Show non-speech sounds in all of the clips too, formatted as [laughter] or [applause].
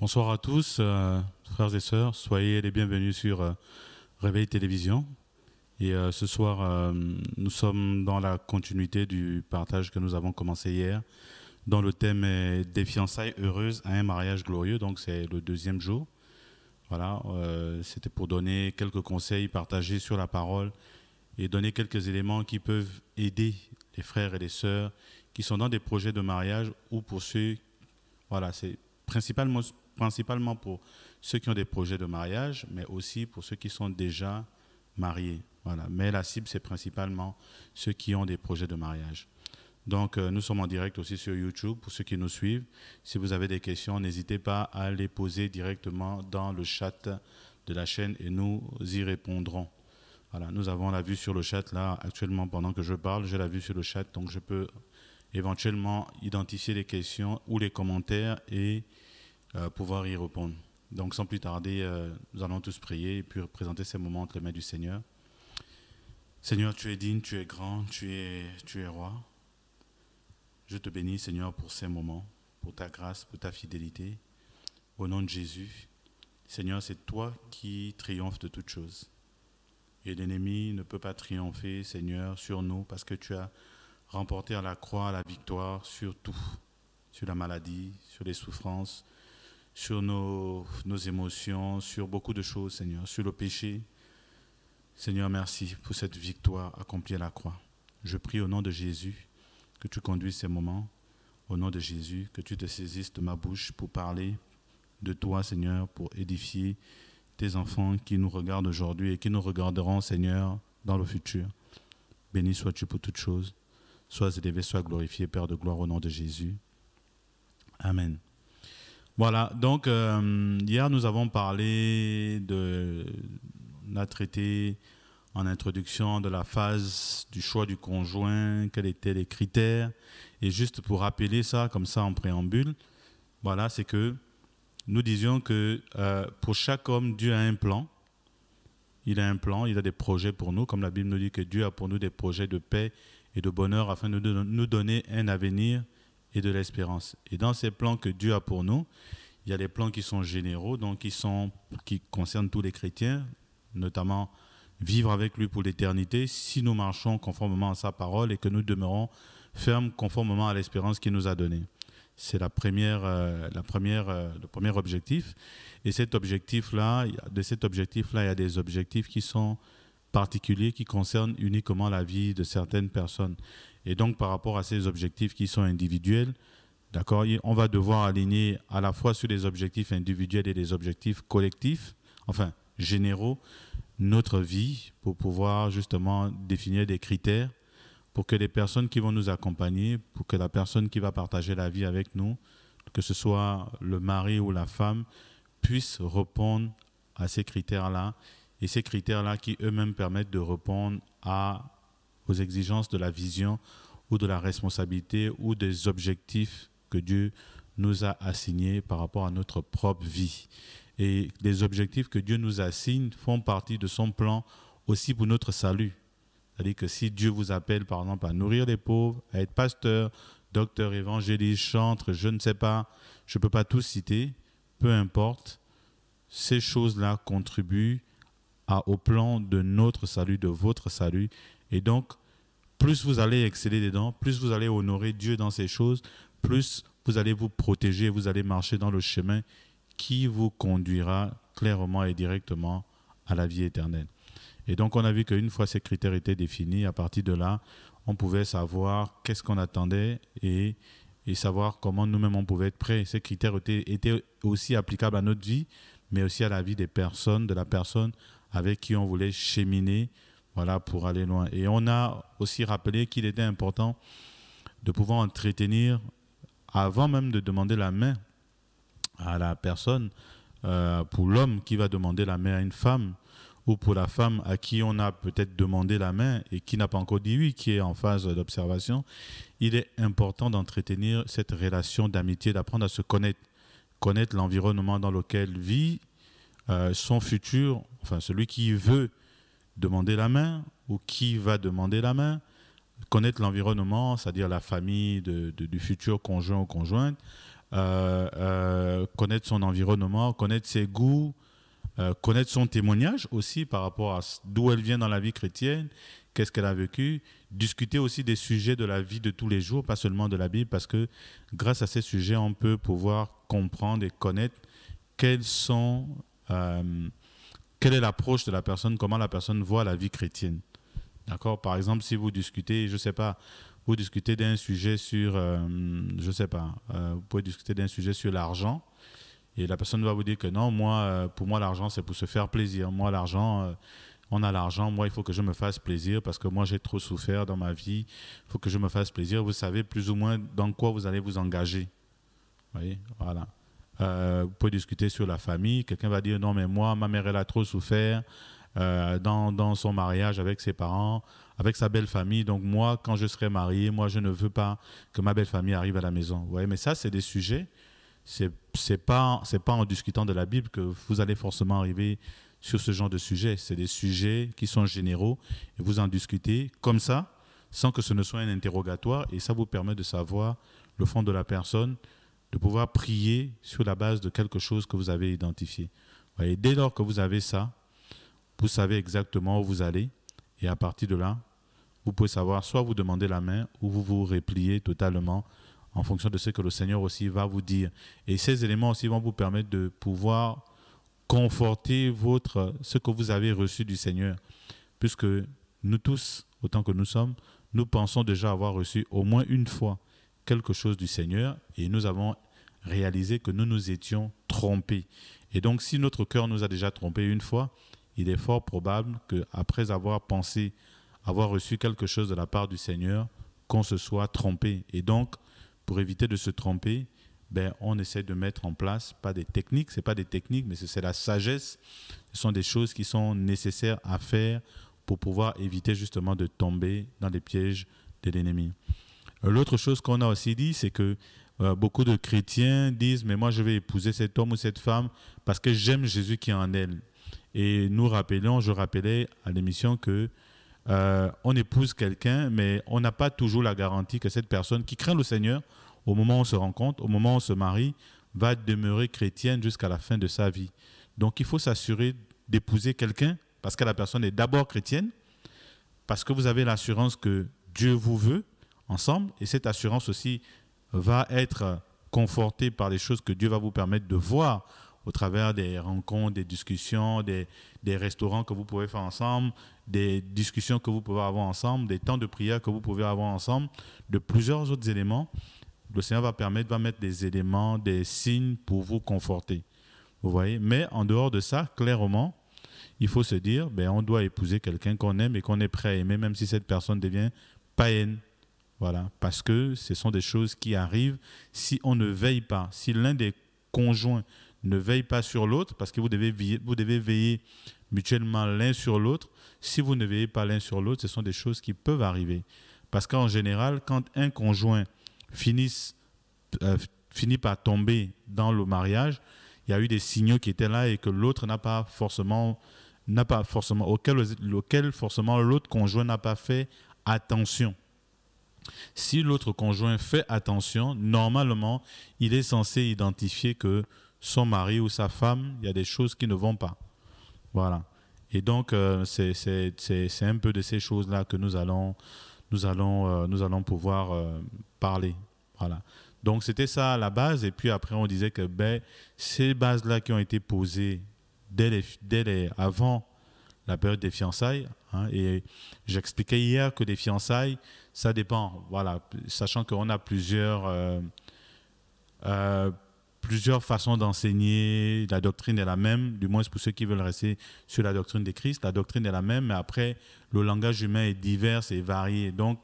Bonsoir à tous, euh, frères et sœurs. Soyez les bienvenus sur euh, Réveil Télévision. Et euh, ce soir, nous sommes dans la continuité du partage que nous avons commencé hier, dans le thème Des fiançailles heureuses à un mariage glorieux. Donc, c'est le deuxième jour. Voilà, c'était pour donner quelques conseils, partagés sur la parole et donner quelques éléments qui peuvent aider les frères et les sœurs qui sont dans des projets de mariage ou pour ceux. Voilà, c'est principalement principalement pour ceux qui ont des projets de mariage, mais aussi pour ceux qui sont déjà mariés. Voilà. Mais la cible, c'est principalement ceux qui ont des projets de mariage. Donc, euh, nous sommes en direct aussi sur YouTube pour ceux qui nous suivent. Si vous avez des questions, n'hésitez pas à les poser directement dans le chat de la chaîne et nous y répondrons. Voilà, nous avons la vue sur le chat là actuellement pendant que je parle, j'ai la vue sur le chat donc je peux éventuellement identifier les questions ou les commentaires et euh, pouvoir y répondre. Donc sans plus tarder, euh, nous allons tous prier et puis présenter ces moments entre les mains du Seigneur. Seigneur, tu es digne, tu es grand, tu es, tu es roi. Je te bénis, Seigneur, pour ces moments, pour ta grâce, pour ta fidélité. Au nom de Jésus, Seigneur, c'est toi qui triomphes de toutes choses. Et l'ennemi ne peut pas triompher, Seigneur, sur nous, parce que tu as remporté à la croix la victoire sur tout, sur la maladie, sur les souffrances, sur nos, émotions, sur beaucoup de choses, Seigneur, sur le péché. Seigneur, merci pour cette victoire accomplie à la croix. Je prie au nom de Jésus que tu conduises ces moments, au nom de Jésus, que tu te saisisses de ma bouche pour parler de toi, Seigneur, pour édifier tes enfants qui nous regardent aujourd'hui et qui nous regarderont, Seigneur, dans le futur. Béni sois-tu pour toutes choses. Sois élevé, sois glorifié, Père de gloire, au nom de Jésus. Amen. Voilà, donc euh, hier nous avons parlé de, la traité en introduction de la phase du choix du conjoint, quels étaient les critères. Et juste pour rappeler ça, comme ça en préambule, voilà, c'est que nous disions que euh, pour chaque homme, Dieu a un plan. Il a un plan, il a des projets pour nous, comme la Bible nous dit que Dieu a pour nous des projets de paix et de bonheur afin de nous donner un avenir et de l'espérance. Et dans ces plans que Dieu a pour nous, il y a des plans qui sont généraux, donc qui, sont, qui concernent tous les chrétiens, notamment vivre avec lui pour l'éternité, si nous marchons conformément à sa parole et que nous demeurons fermes conformément à l'espérance qu'il nous a donnée. C'est la première, euh, la première, euh, le premier objectif. Et cet objectif-là, de cet objectif-là, il y a des objectifs qui sont particulier qui concerne uniquement la vie de certaines personnes. Et donc, par rapport à ces objectifs qui sont individuels, d'accord, on va devoir aligner à la fois sur les objectifs individuels et les objectifs collectifs, enfin généraux, notre vie pour pouvoir justement définir des critères pour que les personnes qui vont nous accompagner, pour que la personne qui va partager la vie avec nous, que ce soit le mari ou la femme, puisse répondre à ces critères-là et ces critères-là qui eux-mêmes permettent de répondre à, aux exigences de la vision ou de la responsabilité ou des objectifs que Dieu nous a assignés par rapport à notre propre vie. Et les objectifs que Dieu nous assigne font partie de son plan aussi pour notre salut. C'est-à-dire que si Dieu vous appelle, par exemple, à nourrir les pauvres, à être pasteur, docteur, évangéliste, chanteur, je ne sais pas, je ne peux pas tout citer, peu importe, ces choses-là contribuent au plan de notre salut, de votre salut. Et donc, plus vous allez exceller dedans, plus vous allez honorer Dieu dans ces choses, plus vous allez vous protéger, vous allez marcher dans le chemin qui vous conduira clairement et directement à la vie éternelle. Et donc on a vu qu'une fois ces critères étaient définis, à partir de là, on pouvait savoir qu'est-ce qu'on attendait et, et, savoir comment nous-mêmes on pouvait être prêts. Ces critères étaient, étaient aussi applicables à notre vie, mais aussi à la vie des personnes, de la personne avec qui on voulait cheminer voilà, pour aller loin. Et on a aussi rappelé qu'il était important de pouvoir entretenir, avant même de demander la main à la personne, euh, pour l'homme qui va demander la main à une femme, ou pour la femme à qui on a peut-être demandé la main et qui n'a pas encore dit oui, qui est en phase d'observation, il est important d'entretenir cette relation d'amitié, d'apprendre à se connaître, connaître l'environnement dans lequel vit, euh, son futur, enfin celui qui veut demander la main ou qui va demander la main, connaître l'environnement, c'est-à-dire la famille du futur conjoint ou conjointe, euh, euh, connaître son environnement, connaître ses goûts, euh, connaître son témoignage aussi par rapport à d'où elle vient dans la vie chrétienne, qu'est-ce qu'elle a vécu, discuter aussi des sujets de la vie de tous les jours, pas seulement de la Bible, parce que grâce à ces sujets, on peut pouvoir comprendre et connaître quels sont quelle est l'approche de la personne, comment la personne voit la vie chrétienne. D'accord Par exemple, si vous discutez, je ne sais pas, vous discutez d'un sujet sur, euh, je sais pas, euh, vous pouvez discuter d'un sujet sur l'argent, et la personne va vous dire que non, moi, euh, pour moi, l'argent, c'est pour se faire plaisir. Moi, l'argent, on a l'argent, moi, il faut que je me fasse plaisir parce que moi, j'ai trop souffert dans ma vie, il faut que je me fasse plaisir. Vous savez plus ou moins dans quoi vous allez vous engager. Vous voyez Voilà. Euh, vous pouvez discuter sur la famille. Quelqu'un va dire non, mais moi, ma mère, elle a trop souffert euh, dans, son mariage avec ses parents, avec sa belle famille. Donc moi, quand je serai marié, moi, je ne veux pas que ma belle famille arrive à la maison. Vous mais ça, c'est des sujets. C'est c'est pas c'est pas en discutant de la Bible que vous allez forcément arriver sur ce genre de sujet. C'est des sujets qui sont généraux et vous en discutez comme ça, sans que ce ne soit un interrogatoire. Et ça vous permet de savoir le fond de la personne, de pouvoir prier sur la base de quelque chose que vous avez identifié. dès lors que vous avez ça, vous savez exactement où vous allez. Et à partir de là, vous pouvez savoir soit vous demander la main ou vous vous répliez totalement en fonction de ce que le Seigneur aussi va vous dire. Et ces éléments aussi vont vous permettre de pouvoir conforter votre, ce que vous avez reçu du Seigneur. Puisque nous tous, autant que nous sommes, nous pensons déjà avoir reçu au moins une fois quelque chose du Seigneur et nous avons réalisé que nous nous étions trompés. Et donc si notre cœur nous a déjà trompés une fois, il est fort probable qu'après avoir pensé avoir reçu quelque chose de la part du Seigneur, qu'on se soit trompé. Et donc, pour éviter de se tromper, ben, on essaie de mettre en place, pas des techniques, c'est pas des techniques, mais c'est la sagesse. Ce sont des choses qui sont nécessaires à faire pour pouvoir éviter justement de tomber dans les pièges de l'ennemi. L'autre chose qu'on a aussi dit, c'est que euh, beaucoup de chrétiens disent, mais moi je vais épouser cet homme ou cette femme parce que j'aime Jésus qui est en elle. Et nous rappelons, je rappelais à l'émission que euh, on épouse quelqu'un, mais on n'a pas toujours la garantie que cette personne qui craint le Seigneur, au moment où on se rencontre, au moment où on se marie, va demeurer chrétienne jusqu'à la fin de sa vie. Donc il faut s'assurer d'épouser quelqu'un parce que la personne est d'abord chrétienne, parce que vous avez l'assurance que Dieu vous veut, ensemble. Et cette assurance aussi va être confortée par les choses que Dieu va vous permettre de voir au travers des rencontres, des discussions, des, restaurants que vous pouvez faire ensemble, des discussions que vous pouvez avoir ensemble, des temps de prière que vous pouvez avoir ensemble, de plusieurs autres éléments. Le Seigneur va permettre, va mettre des éléments, des signes pour vous conforter. Vous voyez Mais en dehors de ça, clairement, il faut se dire, ben, on doit épouser quelqu'un qu'on aime et qu'on est prêt à aimer, même si cette personne devient païenne. Voilà, parce que ce sont des choses qui arrivent si on ne veille pas, si l'un des conjoints ne veille pas sur l'autre, parce que vous devez, veiller, vous devez veiller mutuellement l'un sur l'autre. Si vous ne veillez pas l'un sur l'autre, ce sont des choses qui peuvent arriver. Parce qu'en général, quand un conjoint euh, finit par tomber dans le mariage, il y a eu des signaux qui étaient là et que l'autre n'a pas forcément, n'a pas forcément, auquel, forcément l'autre conjoint n'a pas fait attention. Si l'autre conjoint fait attention, normalement, il est censé identifier que son mari ou sa femme, il y a des choses qui ne vont pas. Voilà. Et donc, euh, c'est un peu de ces choses-là que nous allons, nous allons, euh, nous allons pouvoir euh, parler. Voilà. Donc, c'était ça la base. Et puis après, on disait que ben, ces bases-là qui ont été posées dès, dès avant la période des fiançailles, hein, et j'expliquais hier que les fiançailles, ça dépend, voilà, sachant qu'on a plusieurs, euh, euh, plusieurs façons d'enseigner. La doctrine est la même, du moins pour ceux qui veulent rester sur la doctrine des Christ. La doctrine est la même, mais après, le langage humain est divers et varié. Donc,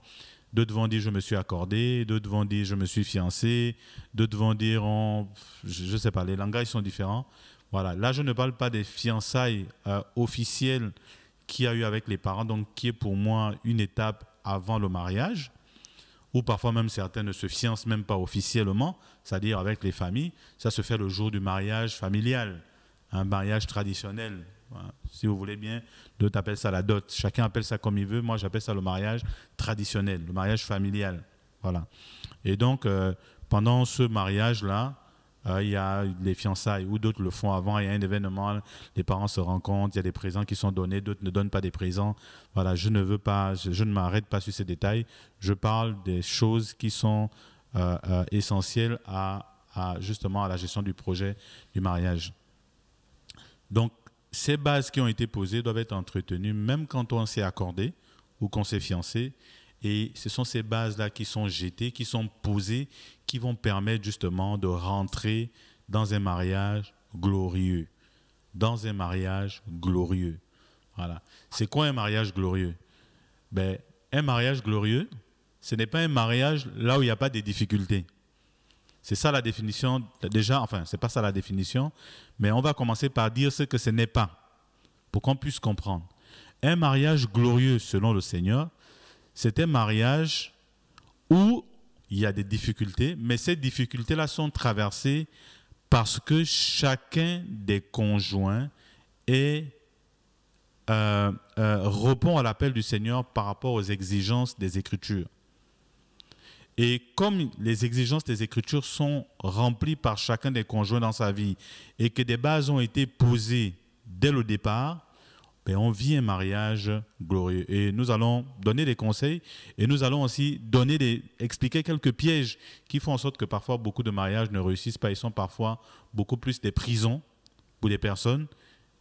d'autres vont dire je me suis accordé, d'autres vont dire je me suis fiancé, d'autres vont dire je ne sais pas, les langages sont différents. Voilà, là je ne parle pas des fiançailles euh, officielles qu'il y a eu avec les parents, donc qui est pour moi une étape avant le mariage, ou parfois même certains ne se fiancent même pas officiellement, c'est-à-dire avec les familles. Ça se fait le jour du mariage familial, un mariage traditionnel. Si vous voulez bien, d'autres appellent ça la dot. Chacun appelle ça comme il veut. Moi, j'appelle ça le mariage traditionnel, le mariage familial. Voilà. Et donc, euh, pendant ce mariage-là, euh, il y a les fiançailles ou d'autres le font avant, il y a un événement, les parents se rencontrent, il y a des présents qui sont donnés, d'autres ne donnent pas des présents. Voilà, je ne veux pas, je, ne m'arrête pas sur ces détails. Je parle des choses qui sont euh, euh, essentielles à, justement à la gestion du projet du mariage. Donc, ces bases qui ont été posées doivent être entretenues, même quand on s'est accordé ou qu'on s'est fiancé. Et ce sont ces bases-là qui sont jetées, qui sont posées, qui vont permettre justement de rentrer dans un mariage glorieux. Dans un mariage glorieux. Voilà. C'est quoi un mariage glorieux ben, Un mariage glorieux, ce n'est pas un mariage là où il n'y a pas de difficultés. C'est ça la définition, déjà, enfin, c'est pas ça la définition, mais on va commencer par dire ce que ce n'est pas, pour qu'on puisse comprendre. Un mariage glorieux, selon le Seigneur, c'est un mariage où il y a des difficultés, mais ces difficultés-là sont traversées parce que chacun des conjoints euh, euh, répond à l'appel du Seigneur par rapport aux exigences des Écritures. Et comme les exigences des Écritures sont remplies par chacun des conjoints dans sa vie et que des bases ont été posées dès le départ, on vit un mariage glorieux. Et nous allons donner des conseils et nous allons aussi donner des, expliquer quelques pièges qui font en sorte que parfois beaucoup de mariages ne réussissent pas. Ils sont parfois beaucoup plus des prisons pour des personnes,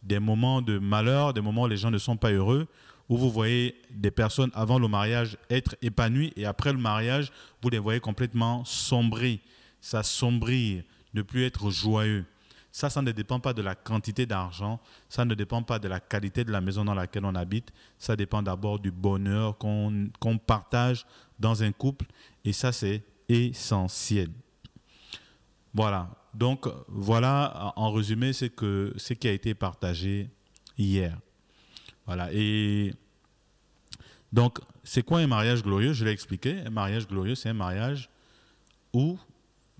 des moments de malheur, des moments où les gens ne sont pas heureux, où vous voyez des personnes avant le mariage être épanouies et après le mariage, vous les voyez complètement sombrer, s'assombrir, ne plus être joyeux. Ça, ça ne dépend pas de la quantité d'argent, ça ne dépend pas de la qualité de la maison dans laquelle on habite, ça dépend d'abord du bonheur qu'on partage dans un couple, et ça, c'est essentiel. Voilà, donc voilà en résumé ce, que, ce qui a été partagé hier. Voilà, et donc c'est quoi un mariage glorieux Je l'ai expliqué, un mariage glorieux, c'est un mariage où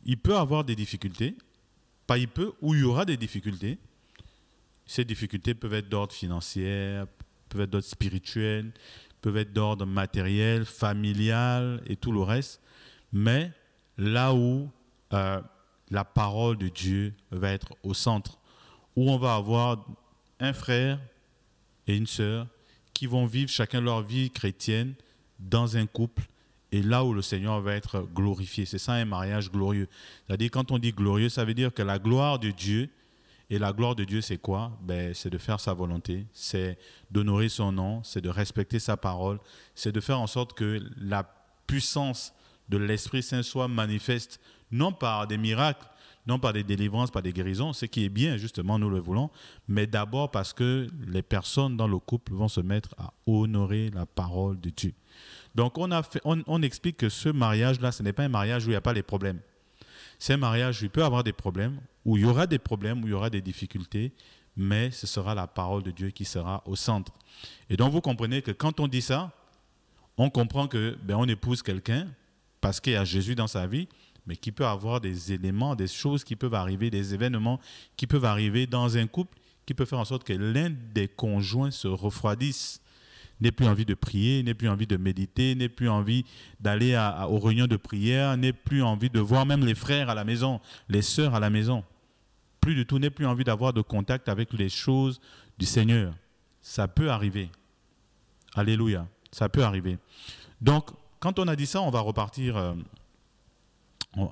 il peut avoir des difficultés, pas il peut, où il y aura des difficultés. Ces difficultés peuvent être d'ordre financier, peuvent être d'ordre spirituel, peuvent être d'ordre matériel, familial et tout le reste. Mais là où euh, la parole de Dieu va être au centre, où on va avoir un frère et une sœur qui vont vivre chacun leur vie chrétienne dans un couple et là où le Seigneur va être glorifié. C'est ça un mariage glorieux. C'est-à-dire, quand on dit glorieux, ça veut dire que la gloire de Dieu, et la gloire de Dieu, c'est quoi ben, C'est de faire sa volonté, c'est d'honorer son nom, c'est de respecter sa parole, c'est de faire en sorte que la puissance de l'Esprit Saint soit manifeste, non par des miracles, non par des délivrances, par des guérisons, ce qui est bien, justement, nous le voulons, mais d'abord parce que les personnes dans le couple vont se mettre à honorer la parole de Dieu. Donc, on, explique que ce mariage-là, ce n'est pas un mariage où il n'y a pas les problèmes. C'est un mariage où il peut avoir des problèmes, où il y aura des problèmes, où il y aura des difficultés, mais ce sera la parole de Dieu qui sera au centre. Et donc, vous comprenez que quand on dit ça, on comprend que ben, on épouse quelqu'un parce qu'il y a Jésus dans sa vie, mais qui peut avoir des éléments, des choses qui peuvent arriver, des événements qui peuvent arriver dans un couple, qui peut faire en sorte que l'un des conjoints se refroidisse, n'ait plus envie de prier, n'ait plus envie de méditer, n'ait plus envie d'aller aux réunions de prière, n'ait plus envie de voir même les frères à la maison, les sœurs à la maison. Plus du tout, n'ait plus envie d'avoir de contact avec les choses du Seigneur. Ça peut arriver. Alléluia, ça peut arriver. Donc, quand on a dit ça, on va repartir. Euh,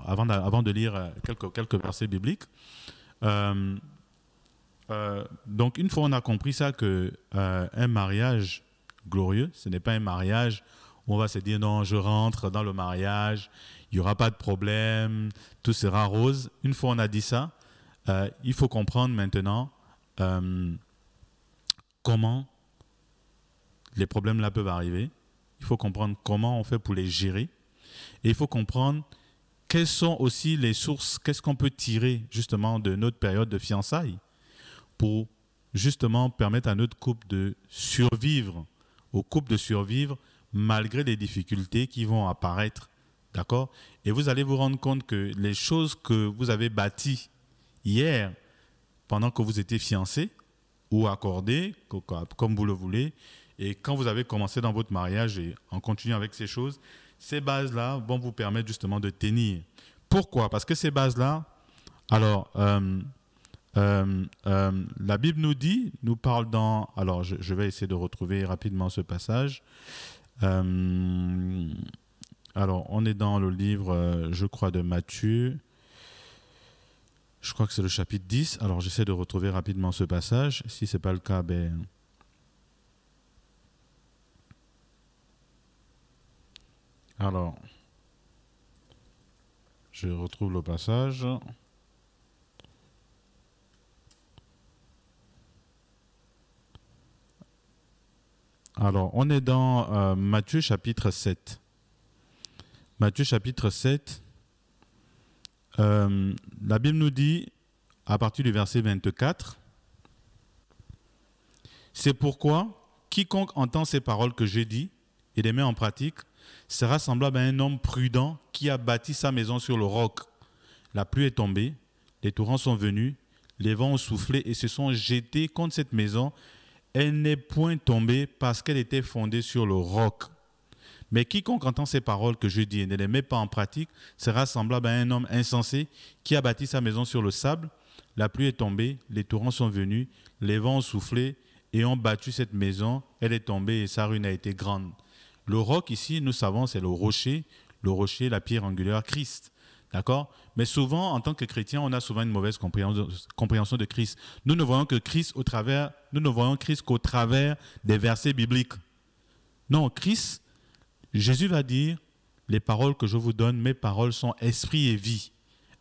avant, avant, de lire euh, quelques, quelques versets bibliques. Euh, euh, donc une fois on a compris ça, que un mariage glorieux, ce n'est pas un mariage où on va se dire non, je rentre dans le mariage, il n'y aura pas de problème, tout sera rose. Une fois on a dit ça, il faut comprendre maintenant comment les problèmes là peuvent arriver. Il faut comprendre comment on fait pour les gérer. Et il faut comprendre quelles sont aussi les sources, qu'est-ce qu'on peut tirer justement de notre période de fiançailles pour justement permettre à notre couple de survivre, au couple de survivre malgré les difficultés qui vont apparaître. D'accord Et vous allez vous rendre compte que les choses que vous avez bâties hier, pendant que vous étiez fiancé ou accordé, comme vous le voulez, et quand vous avez commencé dans votre mariage et en continuant avec ces choses, ces bases-là vont vous permettre justement de tenir. Pourquoi Parce que ces bases-là, alors, euh, euh, euh, la Bible nous dit, nous parle dans, alors je, je vais essayer de retrouver rapidement ce passage. alors, on est dans le livre, je crois, de Matthieu. Je crois que c'est le chapitre 10. Alors, j'essaie de retrouver rapidement ce passage. Si ce n'est pas le cas, ben, Alors, je retrouve le passage. Alors, on est dans euh, Matthieu chapitre 7. Matthieu chapitre 7, euh, la Bible nous dit, à partir du verset 24, C'est pourquoi quiconque entend ces paroles que j'ai dites et les met en pratique c'est semblable à un homme prudent qui a bâti sa maison sur le roc. La pluie est tombée, les torrents sont venus, les vents ont soufflé et se sont jetés contre cette maison. Elle n'est point tombée parce qu'elle était fondée sur le roc. Mais quiconque entend ces paroles que je dis et ne les met pas en pratique sera semblable à un homme insensé qui a bâti sa maison sur le sable. La pluie est tombée, les torrents sont venus, les vents ont soufflé et ont battu cette maison. Elle est tombée et sa ruine a été grande. Le roc, ici, nous savons, c'est le rocher, le rocher, la pierre angulaire, Christ. D'accord Mais souvent, en tant que chrétien, on a souvent une mauvaise compréhension de Christ. Nous ne voyons que Christ au travers, nous ne voyons Christ qu'au travers des versets bibliques. Non, Christ, Jésus va dire, les paroles que je vous donne, mes paroles sont esprit et vie.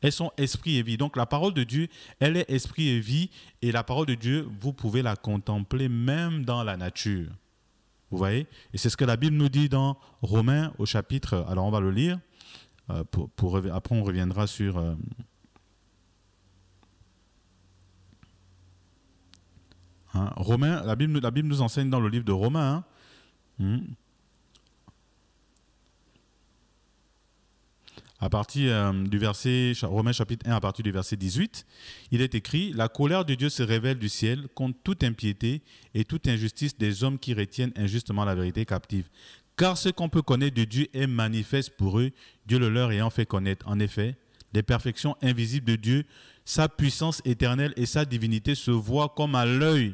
Elles sont esprit et vie. Donc la parole de Dieu, elle est esprit et vie. Et la parole de Dieu, vous pouvez la contempler même dans la nature. Vous voyez Et c'est ce que la Bible nous dit dans Romains au chapitre, alors on va le lire, euh, pour, après on reviendra sur... Euh, hein, Romains, la Bible, la Bible nous enseigne dans le livre de Romains, hein, hmm. Euh, à partir du verset, Romains chapitre 1, à partir du verset 18, il est écrit La colère de Dieu se révèle du ciel contre toute impiété et toute injustice des hommes qui retiennent injustement la vérité captive. Car ce qu'on peut connaître de Dieu est manifeste pour eux, Dieu le leur ayant fait connaître. En effet, les perfections invisibles de Dieu, sa puissance éternelle et sa divinité se voient comme à l'œil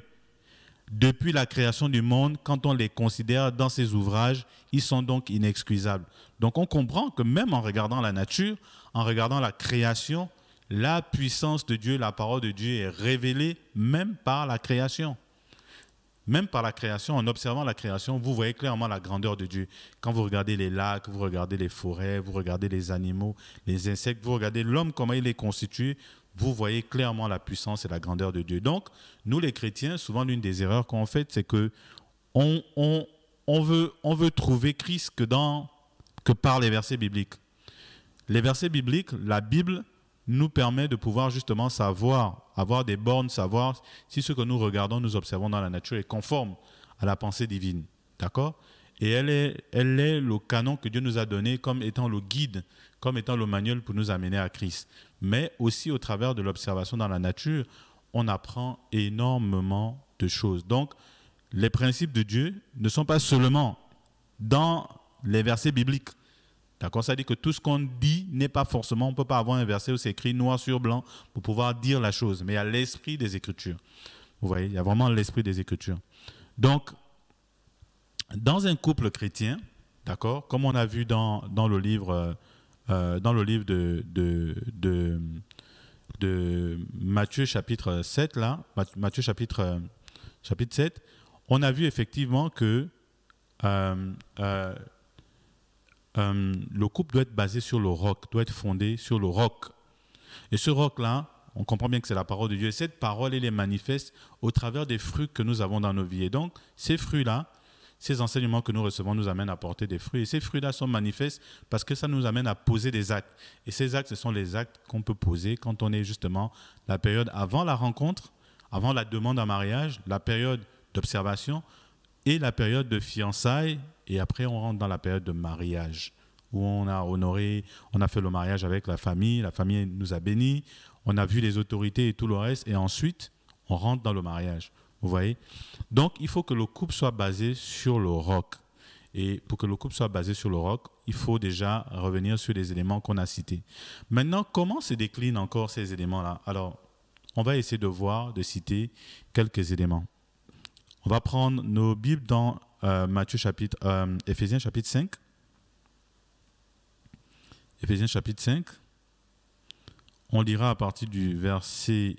depuis la création du monde, quand on les considère dans ses ouvrages, ils sont donc inexcusables. Donc on comprend que même en regardant la nature, en regardant la création, la puissance de Dieu, la parole de Dieu est révélée même par la création. Même par la création, en observant la création, vous voyez clairement la grandeur de Dieu. Quand vous regardez les lacs, vous regardez les forêts, vous regardez les animaux, les insectes, vous regardez l'homme, comment il est constitué, vous voyez clairement la puissance et la grandeur de Dieu. Donc, nous les chrétiens, souvent l'une des erreurs qu'on fait, c'est que on, veut, trouver Christ dans, que par les versets bibliques. Les versets bibliques, la Bible nous permet de pouvoir justement savoir, avoir des bornes, savoir si ce que nous regardons, nous observons dans la nature est conforme à la pensée divine. D'accord et elle est, elle est le canon que Dieu nous a donné comme étant le guide, comme étant le manuel pour nous amener à Christ. Mais aussi au travers de l'observation dans la nature, on apprend énormément de choses. Donc, les principes de Dieu ne sont pas seulement dans les versets bibliques. D'accord Ça dit que tout ce qu'on dit n'est pas forcément, on ne peut pas avoir un verset où c'est écrit noir sur blanc pour pouvoir dire la chose, mais il y a l'esprit des Écritures. Vous voyez, il y a vraiment l'esprit des Écritures. Donc, dans un couple chrétien, d'accord, comme on a vu dans, dans le livre, euh, euh, dans le livre de, de, de, Matthieu chapitre 7, là, Matthieu chapitre, euh, chapitre 7, on a vu effectivement que le couple doit être basé sur le roc, doit être fondé sur le roc. Et ce roc-là, on comprend bien que c'est la parole de Dieu. Et cette parole, elle est manifeste au travers des fruits que nous avons dans nos vies. Et donc, ces fruits-là, ces enseignements que nous recevons nous amènent à porter des fruits. Et ces fruits-là sont manifestes parce que ça nous amène à poser des actes. Et ces actes, ce sont les actes qu'on peut poser quand on est justement la période avant la rencontre, avant la demande en mariage, la période d'observation et la période de fiançailles. Et après, on rentre dans la période de mariage où on a honoré, on a fait le mariage avec la famille, la famille nous a bénis, on a vu les autorités et tout le reste. Et ensuite, on rentre dans le mariage. Vous voyez Donc, il faut que le couple soit basé sur le roc. Et pour que le couple soit basé sur le roc, il faut déjà revenir sur les éléments qu'on a cités. Maintenant, comment se déclinent encore ces éléments-là Alors, on va essayer de voir, de citer quelques éléments. On va prendre nos Bibles dans euh, Matthieu chapitre, euh, chapitre 5. Ephésiens chapitre 5. On lira à partir du verset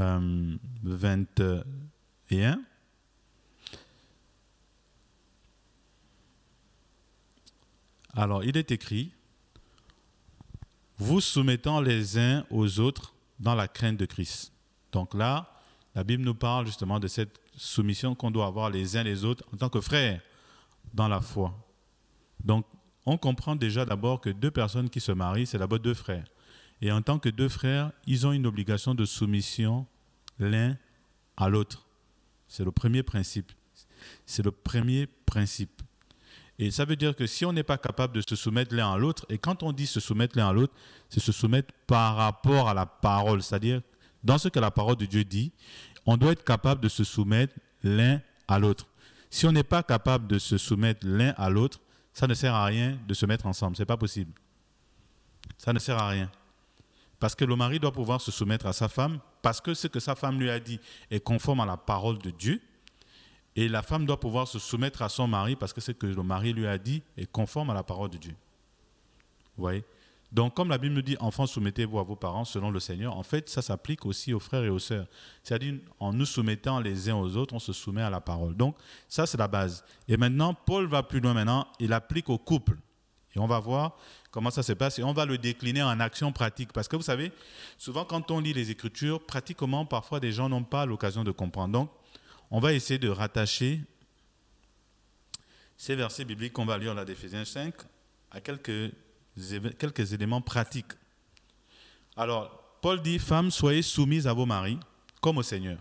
euh, 20. Alors, il est écrit, vous soumettant les uns aux autres dans la crainte de Christ. Donc là, la Bible nous parle justement de cette soumission qu'on doit avoir les uns les autres en tant que frères dans la foi. Donc, on comprend déjà d'abord que deux personnes qui se marient, c'est d'abord deux frères. Et en tant que deux frères, ils ont une obligation de soumission l'un à l'autre. C'est le premier principe. C'est le premier principe. Et ça veut dire que si on n'est pas capable de se soumettre l'un à l'autre, et quand on dit se soumettre l'un à l'autre, c'est se soumettre par rapport à la parole, c'est-à-dire dans ce que la parole de Dieu dit, on doit être capable de se soumettre l'un à l'autre. Si on n'est pas capable de se soumettre l'un à l'autre, ça ne sert à rien de se mettre ensemble. ce n'est pas possible. Ça ne sert à rien. Parce que le mari doit pouvoir se soumettre à sa femme, parce que ce que sa femme lui a dit est conforme à la parole de Dieu. Et la femme doit pouvoir se soumettre à son mari, parce que ce que le mari lui a dit est conforme à la parole de Dieu. Vous voyez donc, comme la Bible nous dit, enfants, soumettez-vous à vos parents selon le Seigneur, en fait, ça s'applique aussi aux frères et aux sœurs. C'est-à-dire, en nous soumettant les uns aux autres, on se soumet à la parole. Donc, ça, c'est la base. Et maintenant, Paul va plus loin maintenant, il applique au couple. Et on va voir comment ça se passe et on va le décliner en action pratique. Parce que vous savez, souvent quand on lit les Écritures, pratiquement parfois des gens n'ont pas l'occasion de comprendre. Donc, on va essayer de rattacher ces versets bibliques qu'on va lire là d'Éphésiens 5 à quelques, quelques éléments pratiques. Alors, Paul dit, Femmes, soyez soumises à vos maris, comme au Seigneur.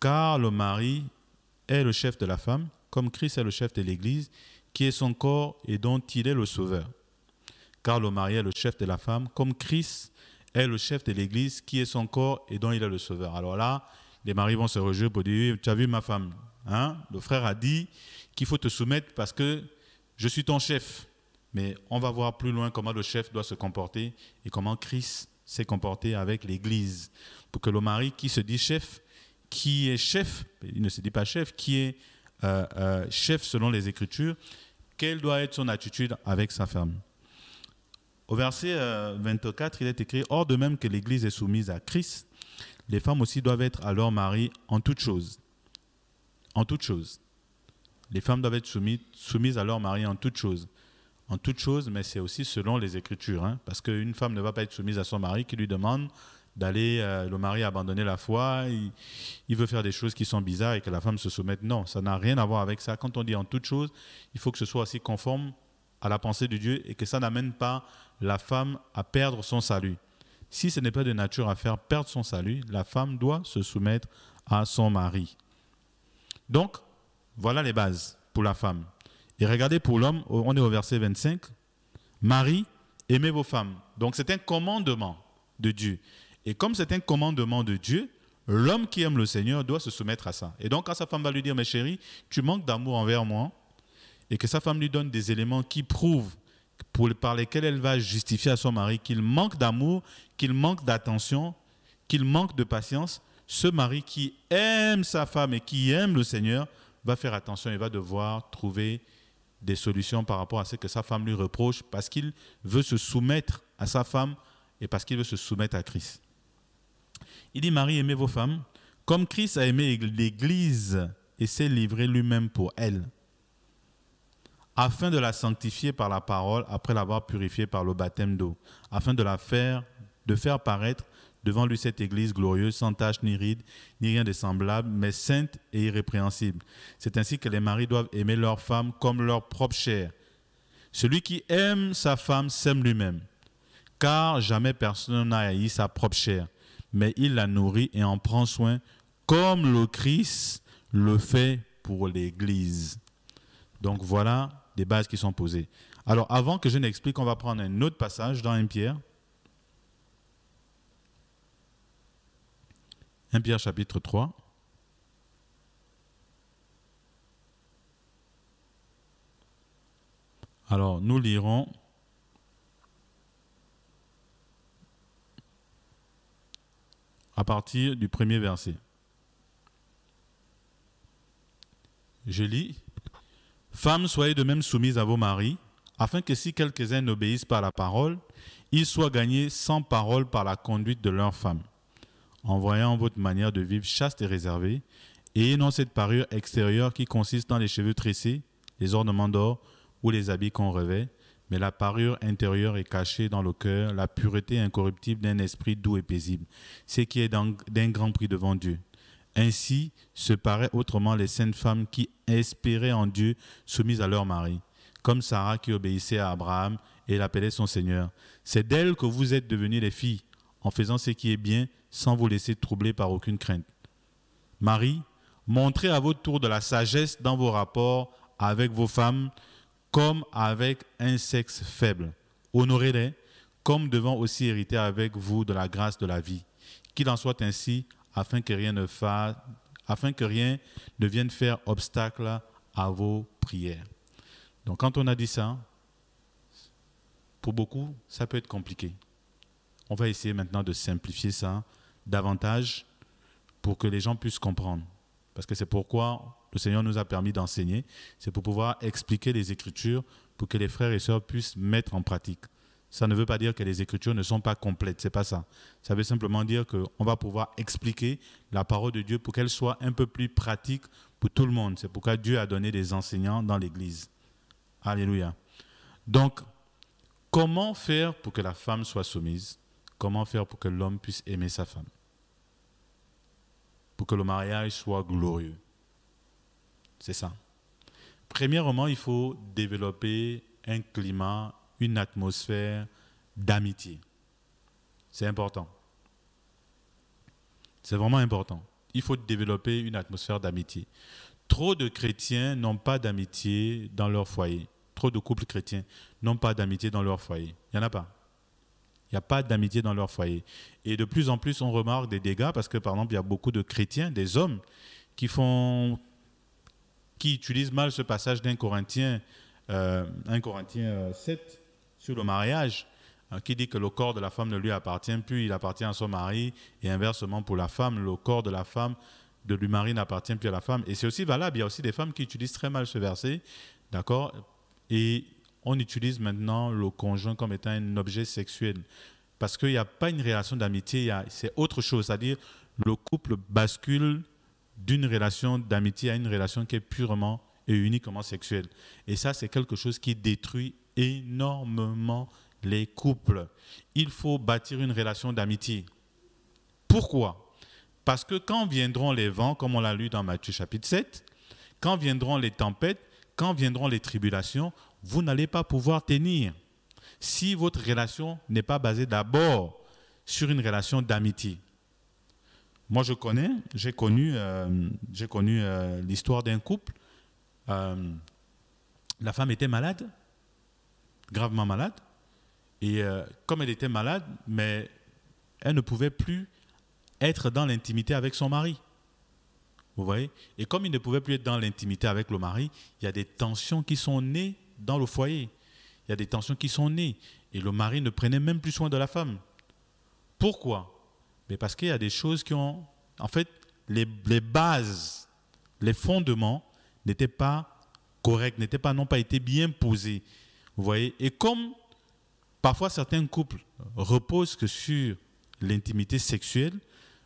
Car le mari est le chef de la femme, comme Christ est le chef de l'Église, qui est son corps et dont il est le sauveur. Car le mari est le chef de la femme, comme Christ est le chef de l'Église, qui est son corps et dont il est le sauveur. Alors là, les maris vont se rejouer pour dire, tu as vu ma femme, hein? le frère a dit qu'il faut te soumettre parce que je suis ton chef. Mais on va voir plus loin comment le chef doit se comporter et comment Christ s'est comporté avec l'Église. Pour que le mari qui se dit chef, qui est chef, il ne se dit pas chef, qui est euh, euh, chef selon les Écritures, quelle doit être son attitude avec sa femme Au verset 24, euh, il est écrit Or, de même que l'Église est soumise à Christ, les femmes aussi doivent être à leur mari en toutes choses. En toutes choses. Les femmes doivent être soumises, à leur mari en toutes choses. En toutes choses, mais c'est aussi selon les Écritures, hein, parce qu'une femme ne va pas être soumise à son mari qui lui demande d'aller euh, le mari abandonner la foi, il, veut faire des choses qui sont bizarres et que la femme se soumette. Non, ça n'a rien à voir avec ça. Quand on dit en toute chose, il faut que ce soit aussi conforme à la pensée de Dieu et que ça n'amène pas la femme à perdre son salut. Si ce n'est pas de nature à faire perdre son salut, la femme doit se soumettre à son mari. Donc, voilà les bases pour la femme. Et regardez pour l'homme, on est au verset 25. Marie, aimez vos femmes. Donc c'est un commandement de Dieu. Et comme c'est un commandement de Dieu, l'homme qui aime le Seigneur doit se soumettre à ça. Et donc quand sa femme va lui dire, mais chérie, tu manques d'amour envers moi, et que sa femme lui donne des éléments qui prouvent, pour, par lesquels elle va justifier à son mari qu'il manque d'amour, qu'il manque d'attention, qu'il manque de patience, ce mari qui aime sa femme et qui aime le Seigneur va faire attention et va devoir trouver des solutions par rapport à ce que sa femme lui reproche parce qu'il veut se soumettre à sa femme et parce qu'il veut se soumettre à Christ. Il dit, Marie, aimez vos femmes, comme Christ a aimé l'Église et s'est livré lui-même pour elle, afin de la sanctifier par la parole après l'avoir purifiée par le baptême d'eau, afin de la faire, de faire paraître devant lui cette Église glorieuse, sans tache ni ride, ni rien de semblable, mais sainte et irrépréhensible. C'est ainsi que les maris doivent aimer leurs femmes comme leur propre chair. Celui qui aime sa femme s'aime lui-même, car jamais personne n'a haï sa propre chair mais il la nourrit et en prend soin comme le Christ le fait pour l'Église. Donc voilà des bases qui sont posées. Alors avant que je n'explique, on va prendre un autre passage dans 1 Pierre. 1 Pierre chapitre 3. Alors nous lirons à partir du premier verset. Je lis, Femmes, soyez de même soumises à vos maris, afin que si quelques-uns n'obéissent pas à la parole, ils soient gagnés sans parole par la conduite de leur femme, en voyant votre manière de vivre chaste et réservée, et non cette parure extérieure qui consiste dans les cheveux tressés, les ornements d'or ou les habits qu'on revêt, mais la parure intérieure est cachée dans le cœur, la pureté incorruptible d'un esprit doux et paisible, ce qui est d'un grand prix devant Dieu. Ainsi se paraît autrement les saintes femmes qui espéraient en Dieu, soumises à leur mari, comme Sarah qui obéissait à Abraham et l'appelait son Seigneur. C'est d'elles que vous êtes devenues les filles, en faisant ce qui est bien, sans vous laisser troubler par aucune crainte. Marie, montrez à votre tour de la sagesse dans vos rapports avec vos femmes, comme avec un sexe faible. Honorez-les, comme devant aussi hériter avec vous de la grâce de la vie. Qu'il en soit ainsi, afin que rien ne, fasse, afin que rien ne vienne faire obstacle à vos prières. Donc quand on a dit ça, pour beaucoup, ça peut être compliqué. On va essayer maintenant de simplifier ça davantage pour que les gens puissent comprendre. Parce que c'est pourquoi le Seigneur nous a permis d'enseigner, c'est pour pouvoir expliquer les Écritures pour que les frères et sœurs puissent mettre en pratique. Ça ne veut pas dire que les Écritures ne sont pas complètes, c'est pas ça. Ça veut simplement dire qu'on va pouvoir expliquer la parole de Dieu pour qu'elle soit un peu plus pratique pour tout le monde. C'est pourquoi Dieu a donné des enseignants dans l'Église. Alléluia. Donc, comment faire pour que la femme soit soumise Comment faire pour que l'homme puisse aimer sa femme Pour que le mariage soit glorieux c'est ça. Premièrement, il faut développer un climat, une atmosphère d'amitié. C'est important. C'est vraiment important. Il faut développer une atmosphère d'amitié. Trop de chrétiens n'ont pas d'amitié dans leur foyer. Trop de couples chrétiens n'ont pas d'amitié dans leur foyer. Il n'y en a pas. Il n'y a pas d'amitié dans leur foyer. Et de plus en plus, on remarque des dégâts parce que, par exemple, il y a beaucoup de chrétiens, des hommes, qui font qui utilisent mal ce passage d'un Corinthien, euh, Corinthien 7 euh, sur le mariage, hein, qui dit que le corps de la femme ne lui appartient plus, il appartient à son mari, et inversement pour la femme, le corps de la femme de lui mari n'appartient plus à la femme. Et c'est aussi valable, il y a aussi des femmes qui utilisent très mal ce verset, d'accord Et on utilise maintenant le conjoint comme étant un objet sexuel. Parce qu'il n'y a pas une relation d'amitié, c'est autre chose. C'est-à-dire, le couple bascule d'une relation d'amitié à une relation qui est purement et uniquement sexuelle. Et ça, c'est quelque chose qui détruit énormément les couples. Il faut bâtir une relation d'amitié. Pourquoi Parce que quand viendront les vents, comme on l'a lu dans Matthieu chapitre 7, quand viendront les tempêtes, quand viendront les tribulations, vous n'allez pas pouvoir tenir si votre relation n'est pas basée d'abord sur une relation d'amitié. Moi, je connais, j'ai connu, euh, j'ai connu euh, l'histoire d'un couple. Euh, la femme était malade, gravement malade. Et comme elle était malade, mais elle ne pouvait plus être dans l'intimité avec son mari. Vous voyez Et comme il ne pouvait plus être dans l'intimité avec le mari, il y a des tensions qui sont nées dans le foyer. Il y a des tensions qui sont nées. Et le mari ne prenait même plus soin de la femme. Pourquoi mais parce qu'il y a des choses qui ont... En fait, les, bases, les fondements n'étaient pas corrects, n'étaient pas, n'ont pas été bien posés. Vous voyez Et comme parfois certains couples reposent que sur l'intimité sexuelle,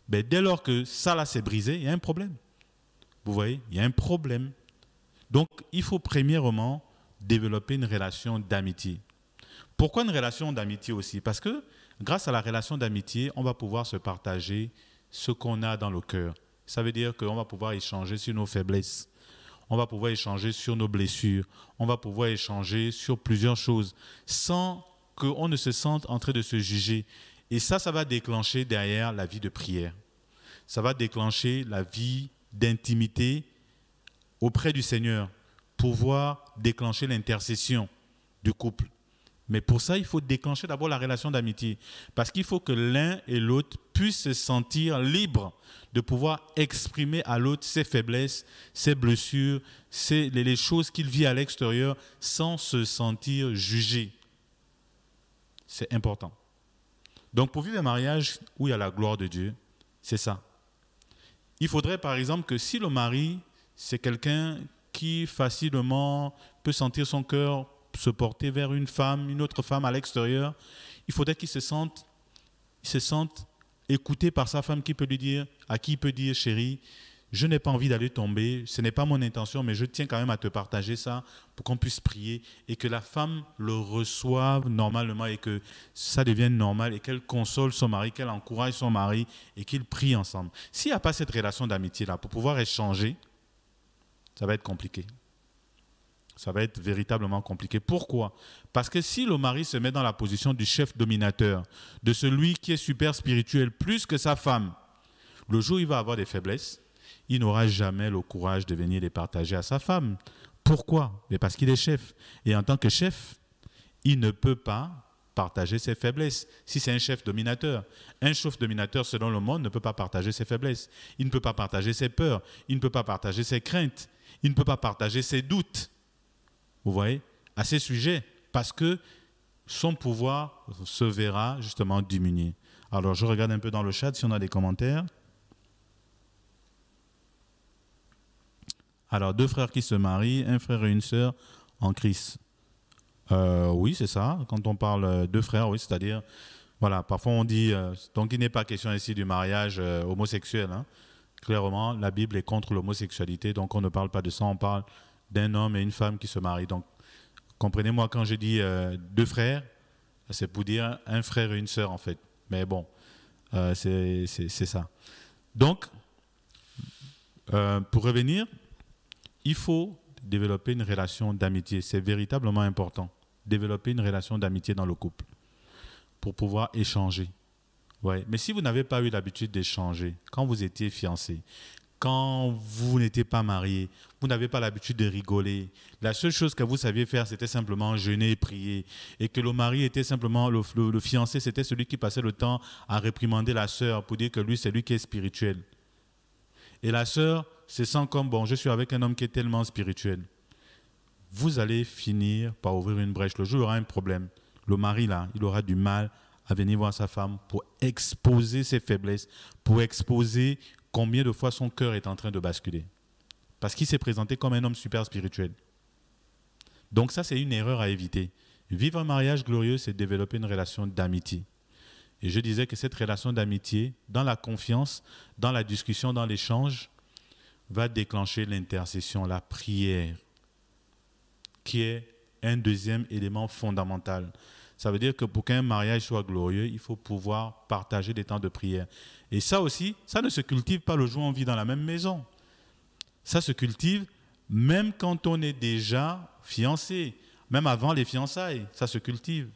ben dès lors que ça là s'est brisé, il y a un problème. Vous voyez Il y a un problème. Donc, il faut premièrement développer une relation d'amitié. Pourquoi une relation d'amitié aussi Parce que Grâce à la relation d'amitié, on va pouvoir se partager ce qu'on a dans le cœur. Ça veut dire qu'on va pouvoir échanger sur nos faiblesses. On va pouvoir échanger sur nos blessures. On va pouvoir échanger sur plusieurs choses sans qu'on ne se sente en train de se juger. Et ça, ça va déclencher derrière la vie de prière. Ça va déclencher la vie d'intimité auprès du Seigneur, pouvoir déclencher l'intercession du couple, mais pour ça, il faut déclencher d'abord la relation d'amitié. Parce qu'il faut que l'un et l'autre puissent se sentir libres de pouvoir exprimer à l'autre ses faiblesses, ses blessures, les choses qu'il vit à l'extérieur sans se sentir jugé. C'est important. Donc pour vivre un mariage où il y a la gloire de Dieu, c'est ça. Il faudrait par exemple que si le mari, c'est quelqu'un qui facilement peut sentir son cœur se porter vers une femme, une autre femme à l'extérieur, il faudrait qu'il se sente, se sente écouté par sa femme qui peut lui dire, à qui il peut dire, chérie, je n'ai pas envie d'aller tomber, ce n'est pas mon intention, mais je tiens quand même à te partager ça pour qu'on puisse prier et que la femme le reçoive normalement et que ça devienne normal et qu'elle console son mari, qu'elle encourage son mari et qu'ils prient ensemble. S'il n'y a pas cette relation d'amitié-là pour pouvoir échanger, ça va être compliqué ça va être véritablement compliqué. Pourquoi Parce que si le mari se met dans la position du chef dominateur, de celui qui est super spirituel plus que sa femme, le jour où il va avoir des faiblesses, il n'aura jamais le courage de venir les partager à sa femme. Pourquoi Parce qu'il est chef. Et en tant que chef, il ne peut pas partager ses faiblesses. Si c'est un chef dominateur, un chef dominateur selon le monde ne peut pas partager ses faiblesses. Il ne peut pas partager ses peurs. Il ne peut pas partager ses craintes. Il ne peut pas partager ses doutes vous voyez, à ces sujets, parce que son pouvoir se verra justement diminué. Alors, je regarde un peu dans le chat si on a des commentaires. Alors, deux frères qui se marient, un frère et une sœur en Christ. Euh, oui, c'est ça. Quand on parle euh, de frères, oui, c'est-à-dire, voilà, parfois on dit, euh, donc il n'est pas question ici du mariage homosexuel. Hein. Clairement, la Bible est contre l'homosexualité, donc on ne parle pas de ça, on parle d'un homme et une femme qui se marient. Donc, comprenez-moi quand je dis euh, deux frères, c'est pour dire un frère et une sœur en fait. Mais bon, euh, c'est ça. Donc, euh, pour revenir, il faut développer une relation d'amitié. C'est véritablement important. Développer une relation d'amitié dans le couple pour pouvoir échanger. Ouais. Mais si vous n'avez pas eu l'habitude d'échanger quand vous étiez fiancé, quand vous n'étiez pas marié, vous n'avez pas l'habitude de rigoler. La seule chose que vous saviez faire, c'était simplement jeûner et prier. Et que le mari était simplement, le, fiancé, c'était celui qui passait le temps à réprimander la sœur pour dire que lui, c'est lui qui est spirituel. Et la sœur c'est sent comme, bon, je suis avec un homme qui est tellement spirituel. Vous allez finir par ouvrir une brèche. Le jour il aura un problème, le mari, là, il aura du mal à venir voir sa femme pour exposer ses faiblesses, pour exposer combien de fois son cœur est en train de basculer. Parce qu'il s'est présenté comme un homme super spirituel. Donc ça, c'est une erreur à éviter. Vivre un mariage glorieux, c'est développer une relation d'amitié. Et je disais que cette relation d'amitié, dans la confiance, dans la discussion, dans l'échange, va déclencher l'intercession, la prière, qui est un deuxième élément fondamental. Ça veut dire que pour qu'un mariage soit glorieux, il faut pouvoir partager des temps de prière. Et ça aussi, ça ne se cultive pas le jour où on vit dans la même maison. Ça se cultive même quand on est déjà fiancé, même avant les fiançailles, ça se cultive.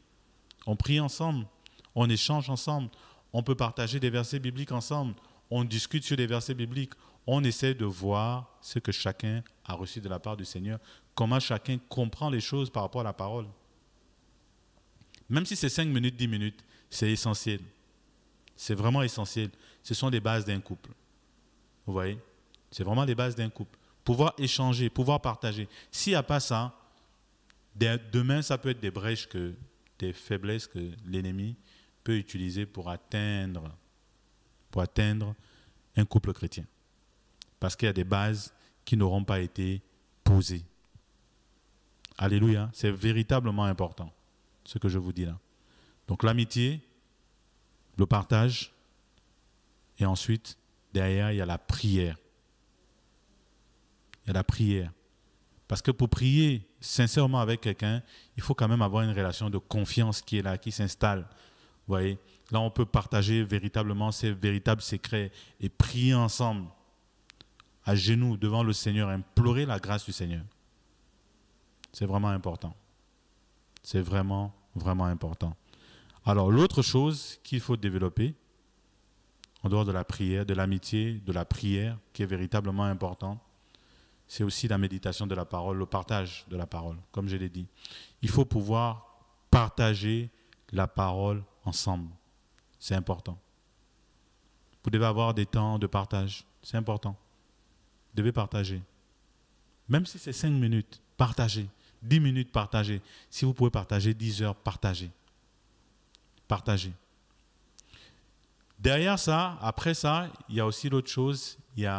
On prie ensemble, on échange ensemble, on peut partager des versets bibliques ensemble, on discute sur des versets bibliques, on essaie de voir ce que chacun a reçu de la part du Seigneur, comment chacun comprend les choses par rapport à la parole. Même si c'est 5 minutes, 10 minutes, c'est essentiel. C'est vraiment essentiel. Ce sont les bases d'un couple. Vous voyez C'est vraiment les bases d'un couple. Pouvoir échanger, pouvoir partager. S'il n'y a pas ça, demain, ça peut être des brèches, des faiblesses que l'ennemi peut utiliser pour atteindre, pour atteindre un couple chrétien. Parce qu'il y a des bases qui n'auront pas été posées. Alléluia, c'est véritablement important ce que je vous dis là. Donc l'amitié, le partage, et ensuite, derrière, il y a la prière. Il y a la prière. Parce que pour prier sincèrement avec quelqu'un, il faut quand même avoir une relation de confiance qui est là, qui s'installe. Vous voyez Là, on peut partager véritablement ses véritables secrets et prier ensemble, à genoux, devant le Seigneur, implorer la grâce du Seigneur. C'est vraiment important. C'est vraiment, vraiment important. Alors l'autre chose qu'il faut développer, en dehors de la prière, de l'amitié, de la prière, qui est véritablement importante, c'est aussi la méditation de la parole, le partage de la parole, comme je l'ai dit. Il faut pouvoir partager la parole ensemble. C'est important. Vous devez avoir des temps de partage. C'est important. Vous devez partager. Même si c'est cinq minutes, partagez. Dix minutes, partagez. Si vous pouvez partager dix heures, partagez. Partager. Derrière ça, après ça, il y a aussi l'autre chose, il,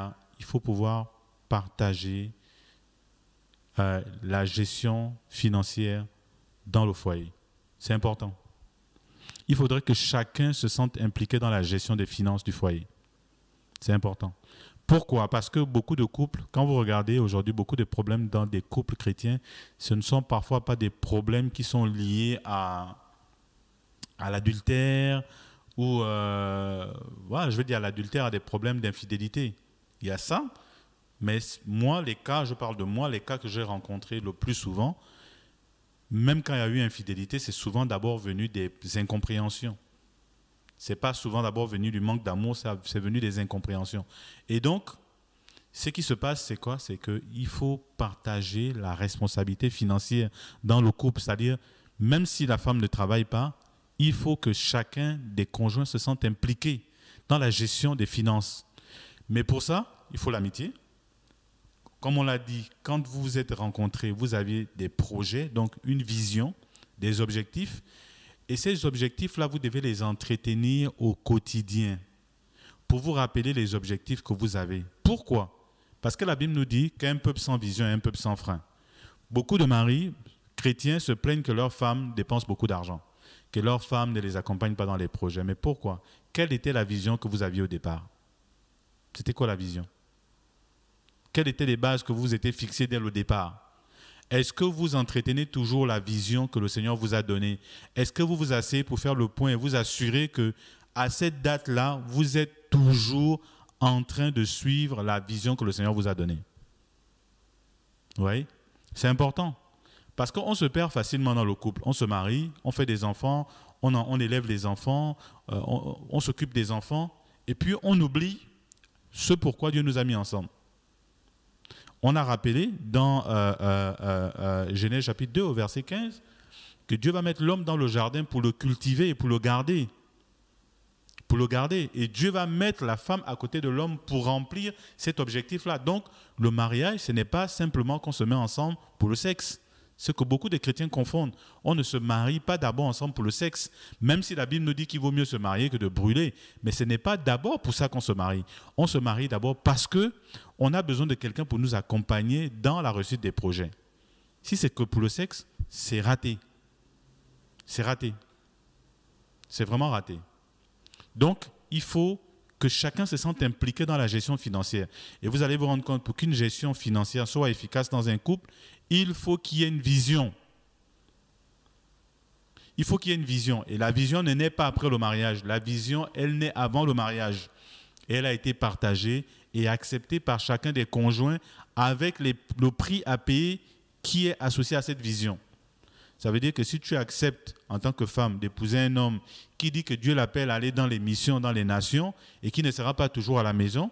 faut pouvoir partager euh, la gestion financière dans le foyer. C'est important. Il faudrait que chacun se sente impliqué dans la gestion des finances du foyer. C'est important. Pourquoi Parce que beaucoup de couples, quand vous regardez aujourd'hui beaucoup de problèmes dans des couples chrétiens, ce ne sont parfois pas des problèmes qui sont liés à à l'adultère ou, euh, voilà, je veux dire, à l'adultère, à des problèmes d'infidélité. Il y a ça. Mais moi, les cas, je parle de moi, les cas que j'ai rencontrés le plus souvent, même quand il y a eu infidélité, c'est souvent d'abord venu des incompréhensions. C'est pas souvent d'abord venu du manque d'amour, c'est venu des incompréhensions. Et donc, ce qui se passe, c'est quoi C'est qu'il faut partager la responsabilité financière dans le couple. C'est-à-dire, même si la femme ne travaille pas, il faut que chacun des conjoints se sente impliqué dans la gestion des finances. Mais pour ça, il faut l'amitié. Comme on l'a dit, quand vous vous êtes rencontrés, vous aviez des projets, donc une vision, des objectifs. Et ces objectifs-là, vous devez les entretenir au quotidien pour vous rappeler les objectifs que vous avez. Pourquoi Parce que la Bible nous dit qu'un peuple sans vision est un peuple sans frein. Beaucoup de maris chrétiens se plaignent que leurs femmes dépensent beaucoup d'argent que leurs femmes ne les accompagnent pas dans les projets. Mais pourquoi Quelle était la vision que vous aviez au départ C'était quoi la vision Quelles étaient les bases que vous étiez fixées dès le départ Est-ce que vous entretenez toujours la vision que le Seigneur vous a donnée Est-ce que vous vous asseyez pour faire le point et vous assurer que à cette date-là, vous êtes toujours en train de suivre la vision que le Seigneur vous a donnée. Oui, C'est important. Parce qu'on se perd facilement dans le couple. On se marie, on fait des enfants, on, élève les enfants, euh, on, s'occupe des enfants, et puis on oublie ce pourquoi Dieu nous a mis ensemble. On a rappelé dans euh, euh, Genèse chapitre 2 au verset 15 que Dieu va mettre l'homme dans le jardin pour le cultiver et pour le garder. Pour le garder. Et Dieu va mettre la femme à côté de l'homme pour remplir cet objectif-là. Donc, le mariage, ce n'est pas simplement qu'on se met ensemble pour le sexe ce que beaucoup de chrétiens confondent. On ne se marie pas d'abord ensemble pour le sexe, même si la Bible nous dit qu'il vaut mieux se marier que de brûler. Mais ce n'est pas d'abord pour ça qu'on se marie. On se marie d'abord parce que on a besoin de quelqu'un pour nous accompagner dans la réussite des projets. Si c'est que pour le sexe, c'est raté. C'est raté. C'est vraiment raté. Donc, il faut que chacun se sente impliqué dans la gestion financière. Et vous allez vous rendre compte, pour qu'une gestion financière soit efficace dans un couple, il faut qu'il y ait une vision. Il faut qu'il y ait une vision. Et la vision ne naît pas après le mariage. La vision, elle naît avant le mariage. elle a été partagée et acceptée par chacun des conjoints avec le prix à payer qui est associé à cette vision. Ça veut dire que si tu acceptes en tant que femme d'épouser un homme qui dit que Dieu l'appelle à aller dans les missions, dans les nations, et qui ne sera pas toujours à la maison,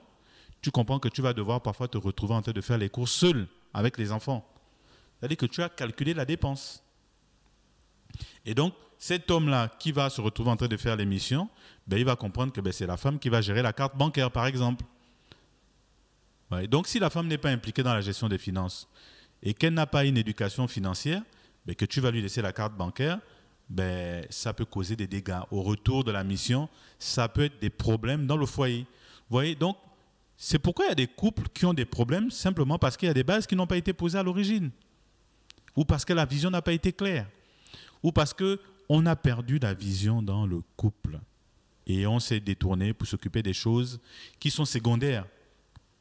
tu comprends que tu vas devoir parfois te retrouver en train de faire les courses seul avec les enfants. C'est-à-dire que tu as calculé la dépense. Et donc, cet homme-là qui va se retrouver en train de faire l'émission, ben, il va comprendre que ben, c'est la femme qui va gérer la carte bancaire, par exemple. donc, si la femme n'est pas impliquée dans la gestion des finances et qu'elle n'a pas une éducation financière, ben, que tu vas lui laisser la carte bancaire, ben, ça peut causer des dégâts. Au retour de la mission, ça peut être des problèmes dans le foyer. Vous voyez, donc, c'est pourquoi il y a des couples qui ont des problèmes simplement parce qu'il y a des bases qui n'ont pas été posées à l'origine ou parce que la vision n'a pas été claire, ou parce que on a perdu la vision dans le couple et on s'est détourné pour s'occuper des choses qui sont secondaires,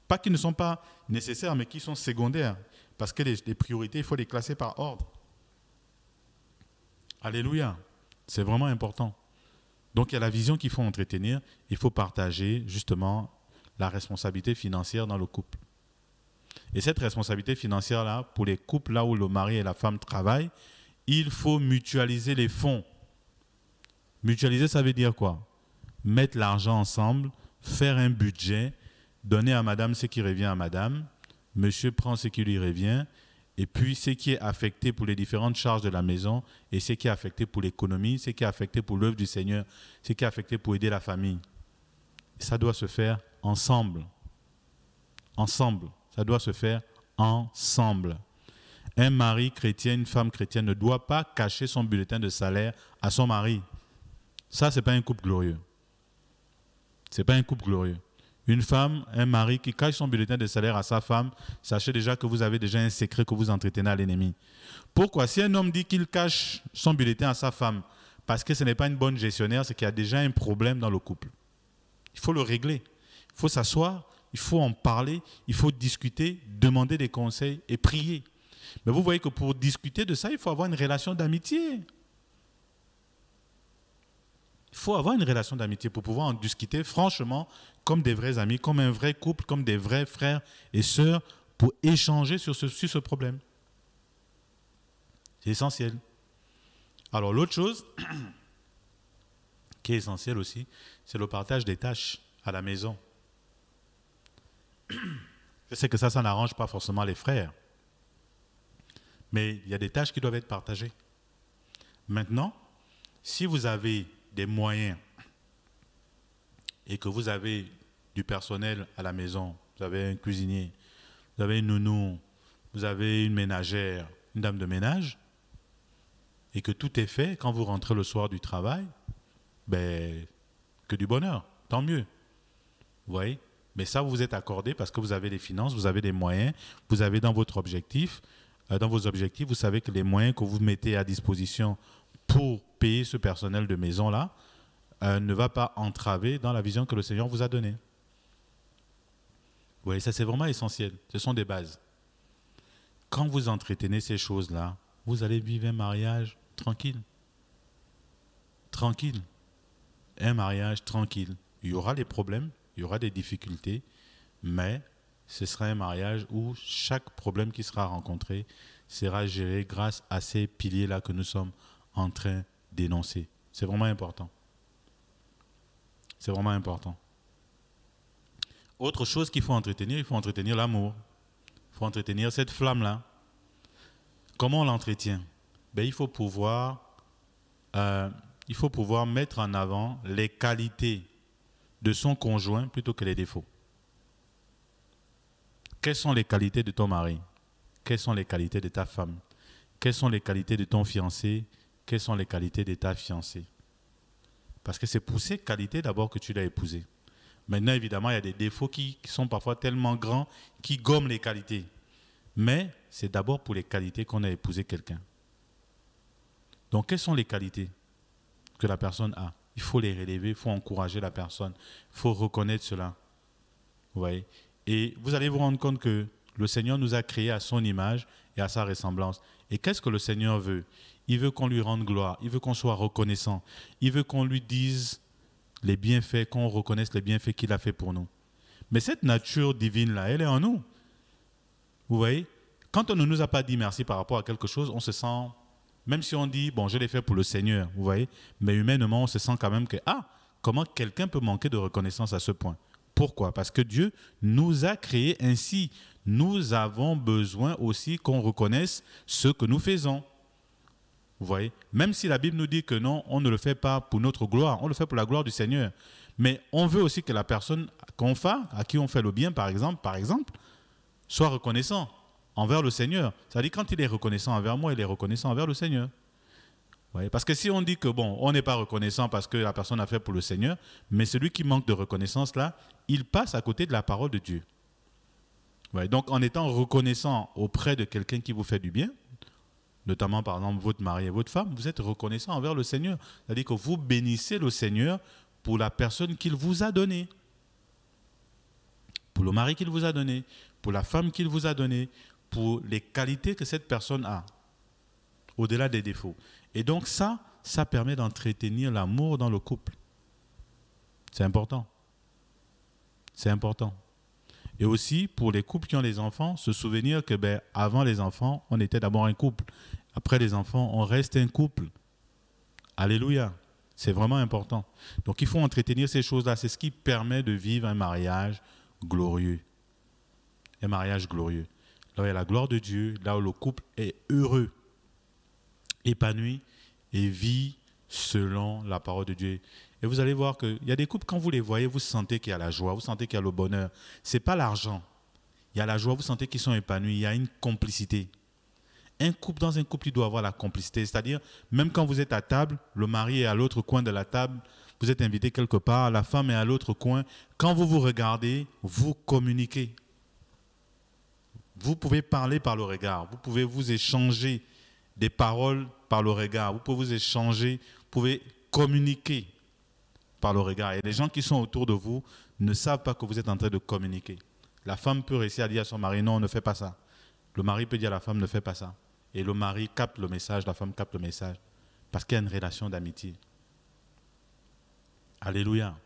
pas qui ne sont pas nécessaires, mais qui sont secondaires, parce que les, les priorités, il faut les classer par ordre. Alléluia, c'est vraiment important. Donc il y a la vision qu'il faut entretenir, il faut partager justement la responsabilité financière dans le couple. Et cette responsabilité financière-là, pour les couples là où le mari et la femme travaillent, il faut mutualiser les fonds. Mutualiser, ça veut dire quoi Mettre l'argent ensemble, faire un budget, donner à madame ce qui revient à madame, monsieur prend ce qui lui revient, et puis ce qui est affecté pour les différentes charges de la maison, et ce qui est affecté pour l'économie, ce qui est affecté pour l'œuvre du Seigneur, ce qui est affecté pour aider la famille. Ça doit se faire ensemble. Ensemble. Ça doit se faire ensemble. Un mari chrétien, une femme chrétienne ne doit pas cacher son bulletin de salaire à son mari. Ça, ce n'est pas un couple glorieux. Ce n'est pas un couple glorieux. Une femme, un mari qui cache son bulletin de salaire à sa femme, sachez déjà que vous avez déjà un secret que vous entretenez à l'ennemi. Pourquoi Si un homme dit qu'il cache son bulletin à sa femme parce que ce n'est pas une bonne gestionnaire, c'est qu'il y a déjà un problème dans le couple. Il faut le régler. Il faut s'asseoir il faut en parler, il faut discuter, demander des conseils et prier. Mais vous voyez que pour discuter de ça, il faut avoir une relation d'amitié. Il faut avoir une relation d'amitié pour pouvoir en discuter franchement, comme des vrais amis, comme un vrai couple, comme des vrais frères et sœurs, pour échanger sur ce, sur ce problème. C'est essentiel. Alors l'autre chose [clears throat] qui est essentielle aussi, c'est le partage des tâches à la maison. Je sais que ça, ça n'arrange pas forcément les frères. Mais il y a des tâches qui doivent être partagées. Maintenant, si vous avez des moyens et que vous avez du personnel à la maison, vous avez un cuisinier, vous avez une nounou, vous avez une ménagère, une dame de ménage, et que tout est fait, quand vous rentrez le soir du travail, ben, que du bonheur, tant mieux. Vous voyez mais ça, vous vous êtes accordé parce que vous avez les finances, vous avez les moyens, vous avez dans votre objectif, euh, dans vos objectifs, vous savez que les moyens que vous mettez à disposition pour payer ce personnel de maison-là euh, ne va pas entraver dans la vision que le Seigneur vous a donnée. Vous voyez, ça c'est vraiment essentiel. Ce sont des bases. Quand vous entretenez ces choses-là, vous allez vivre un mariage tranquille. Tranquille. Un mariage tranquille. Il y aura les problèmes, il y aura des difficultés, mais ce sera un mariage où chaque problème qui sera rencontré sera géré grâce à ces piliers-là que nous sommes en train d'énoncer. C'est vraiment important. C'est vraiment important. Autre chose qu'il faut entretenir, il faut entretenir l'amour. Il faut entretenir cette flamme-là. Comment on l'entretient ben, il, euh, il faut pouvoir mettre en avant les qualités de son conjoint plutôt que les défauts. Quelles sont les qualités de ton mari Quelles sont les qualités de ta femme Quelles sont les qualités de ton fiancé Quelles sont les qualités de ta fiancée Parce que c'est pour ces qualités d'abord que tu l'as épousé. Maintenant, évidemment, il y a des défauts qui, sont parfois tellement grands qui gomment les qualités. Mais c'est d'abord pour les qualités qu'on a épousé quelqu'un. Donc, quelles sont les qualités que la personne a il faut les relever, il faut encourager la personne, il faut reconnaître cela. Vous voyez Et vous allez vous rendre compte que le Seigneur nous a créés à son image et à sa ressemblance. Et qu'est-ce que le Seigneur veut Il veut qu'on lui rende gloire, il veut qu'on soit reconnaissant, il veut qu'on lui dise les bienfaits, qu'on reconnaisse les bienfaits qu'il a fait pour nous. Mais cette nature divine-là, elle est en nous. Vous voyez Quand on ne nous a pas dit merci par rapport à quelque chose, on se sent même si on dit, bon, je l'ai fait pour le Seigneur, vous voyez, mais humainement, on se sent quand même que, ah, comment quelqu'un peut manquer de reconnaissance à ce point Pourquoi Parce que Dieu nous a créés ainsi. Nous avons besoin aussi qu'on reconnaisse ce que nous faisons. Vous voyez Même si la Bible nous dit que non, on ne le fait pas pour notre gloire, on le fait pour la gloire du Seigneur. Mais on veut aussi que la personne qu'on fait, à qui on fait le bien, par exemple, par exemple, soit reconnaissant envers le Seigneur. Ça à dire quand il est reconnaissant envers moi, il est reconnaissant envers le Seigneur. parce que si on dit que, bon, on n'est pas reconnaissant parce que la personne a fait pour le Seigneur, mais celui qui manque de reconnaissance, là, il passe à côté de la parole de Dieu. donc, en étant reconnaissant auprès de quelqu'un qui vous fait du bien, notamment par exemple votre mari et votre femme, vous êtes reconnaissant envers le Seigneur. C'est-à-dire que vous bénissez le Seigneur pour la personne qu'il vous a donnée, pour le mari qu'il vous a donné, pour la femme qu'il vous a donnée, pour les qualités que cette personne a, au-delà des défauts. Et donc ça, ça permet d'entretenir l'amour dans le couple. C'est important. C'est important. Et aussi, pour les couples qui ont des enfants, se souvenir que ben, avant les enfants, on était d'abord un couple. Après les enfants, on reste un couple. Alléluia. C'est vraiment important. Donc il faut entretenir ces choses-là. C'est ce qui permet de vivre un mariage glorieux. Un mariage glorieux la gloire de Dieu, là où le couple est heureux, épanoui et vit selon la parole de Dieu. Et vous allez voir qu'il y a des couples, quand vous les voyez, vous sentez qu'il y a la joie, vous sentez qu'il y a le bonheur. Ce n'est pas l'argent. Il y a la joie, vous sentez qu'ils sont épanouis, il y a une complicité. Un couple, dans un couple, il doit avoir la complicité. C'est-à-dire, même quand vous êtes à table, le mari est à l'autre coin de la table, vous êtes invité quelque part, la femme est à l'autre coin. Quand vous vous regardez, vous communiquez. Vous pouvez parler par le regard, vous pouvez vous échanger des paroles par le regard, vous pouvez vous échanger, vous pouvez communiquer par le regard. Et les gens qui sont autour de vous ne savent pas que vous êtes en train de communiquer. La femme peut réussir à dire à son mari, non, ne fais pas ça. Le mari peut dire à la femme, ne fais pas ça. Et le mari capte le message, la femme capte le message. Parce qu'il y a une relation d'amitié. Alléluia.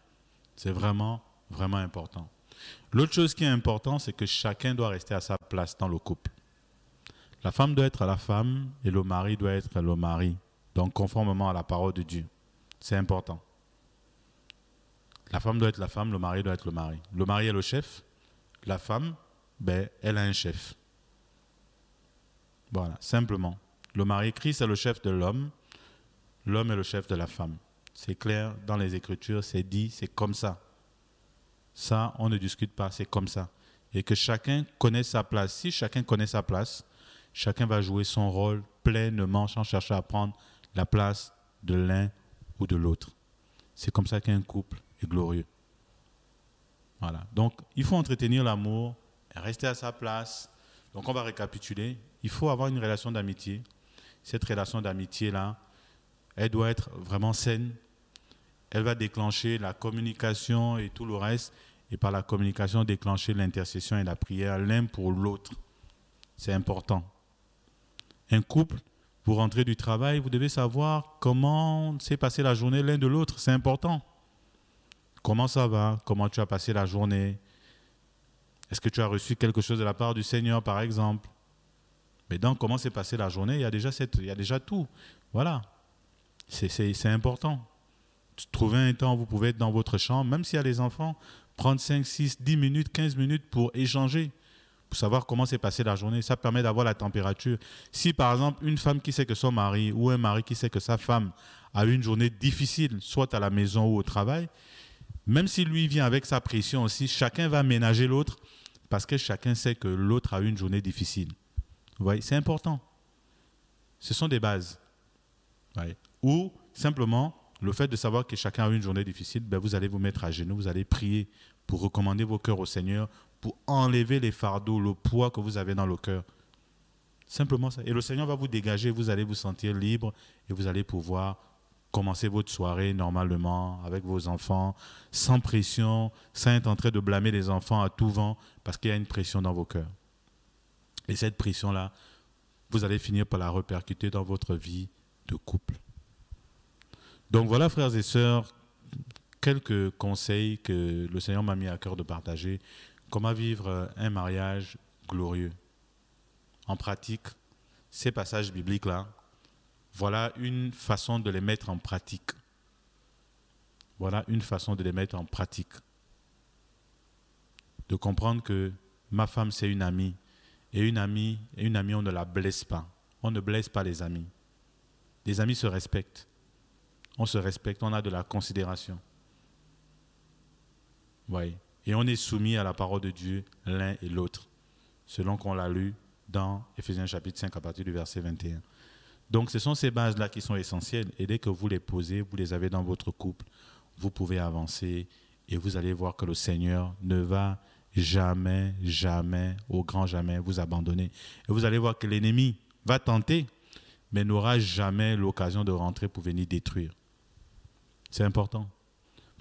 C'est vraiment, vraiment important. L'autre chose qui est importante, c'est que chacun doit rester à sa place dans le couple. La femme doit être la femme et le mari doit être le mari. Donc, conformément à la parole de Dieu. C'est important. La femme doit être la femme, le mari doit être le mari. Le mari est le chef. La femme, ben, elle a un chef. Voilà, simplement. Le mari Christ est le chef de l'homme. L'homme est le chef de la femme. C'est clair dans les Écritures, c'est dit, c'est comme ça. Ça, on ne discute pas, c'est comme ça. Et que chacun connaisse sa place. Si chacun connaît sa place, chacun va jouer son rôle pleinement sans chercher à prendre la place de l'un ou de l'autre. C'est comme ça qu'un couple est glorieux. Voilà. Donc, il faut entretenir l'amour, rester à sa place. Donc, on va récapituler. Il faut avoir une relation d'amitié. Cette relation d'amitié-là, elle doit être vraiment saine, elle va déclencher la communication et tout le reste, et par la communication déclencher l'intercession et la prière l'un pour l'autre. C'est important. Un couple, vous rentrez du travail, vous devez savoir comment s'est passée la journée l'un de l'autre, c'est important. Comment ça va Comment tu as passé la journée Est-ce que tu as reçu quelque chose de la part du Seigneur, par exemple Mais donc, comment s'est passée la journée Il y a déjà, cette, il y a déjà tout. Voilà. C'est important trouver un temps où vous pouvez être dans votre chambre, même s'il y a les enfants, prendre 5, 6, 10 minutes, 15 minutes pour échanger, pour savoir comment s'est passée la journée. Ça permet d'avoir la température. Si par exemple une femme qui sait que son mari ou un mari qui sait que sa femme a eu une journée difficile, soit à la maison ou au travail, même si lui vient avec sa pression aussi, chacun va ménager l'autre parce que chacun sait que l'autre a eu une journée difficile. Vous voyez, c'est important. Ce sont des bases. Ou simplement le fait de savoir que chacun a une journée difficile, ben, vous allez vous mettre à genoux, vous allez prier pour recommander vos cœurs au Seigneur, pour enlever les fardeaux, le poids que vous avez dans le cœur. Simplement ça. Et le Seigneur va vous dégager, vous allez vous sentir libre et vous allez pouvoir commencer votre soirée normalement avec vos enfants, sans pression, sans être en train de blâmer les enfants à tout vent, parce qu'il y a une pression dans vos cœurs. Et cette pression-là, vous allez finir par la repercuter dans votre vie de couple. Donc voilà, frères et sœurs, quelques conseils que le Seigneur m'a mis à cœur de partager. Comment vivre euh, un mariage glorieux En pratique, ces passages bibliques-là, voilà une façon de les mettre en pratique. Voilà une façon de les mettre en pratique. De comprendre que ma femme, c'est une amie. Et une amie, et une amie, on ne la blesse pas. On ne blesse pas les amis. Les amis se respectent on se respecte, on a de la considération. Oui. Et on est soumis à la parole de Dieu, l'un et l'autre, selon qu'on l'a lu dans Ephésiens chapitre 5 à partir du verset 21. Donc ce sont ces bases-là qui sont essentielles. Et dès que vous les posez, vous les avez dans votre couple, vous pouvez avancer et vous allez voir que le Seigneur ne va jamais, jamais, au grand jamais, vous abandonner. Et vous allez voir que l'ennemi va tenter, mais n'aura jamais l'occasion de rentrer pour venir détruire. C'est important.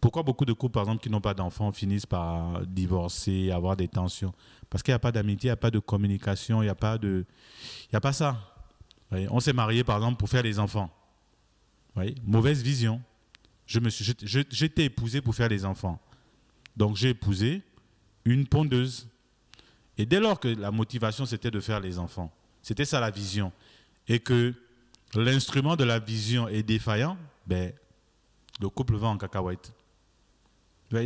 Pourquoi beaucoup de couples, par exemple, qui n'ont pas d'enfants finissent par divorcer, avoir des tensions Parce qu'il n'y a pas d'amitié, il n'y a pas de communication, il n'y a, pas de... Il n'y a pas ça. On s'est marié, par exemple, pour faire les enfants. mauvaise vision. j'étais épousé pour faire des enfants. Donc j'ai épousé une pondeuse. Et dès lors que la motivation c'était de faire les enfants, c'était ça la vision, et que l'instrument de la vision est défaillant, ben le couple va en cacahuète.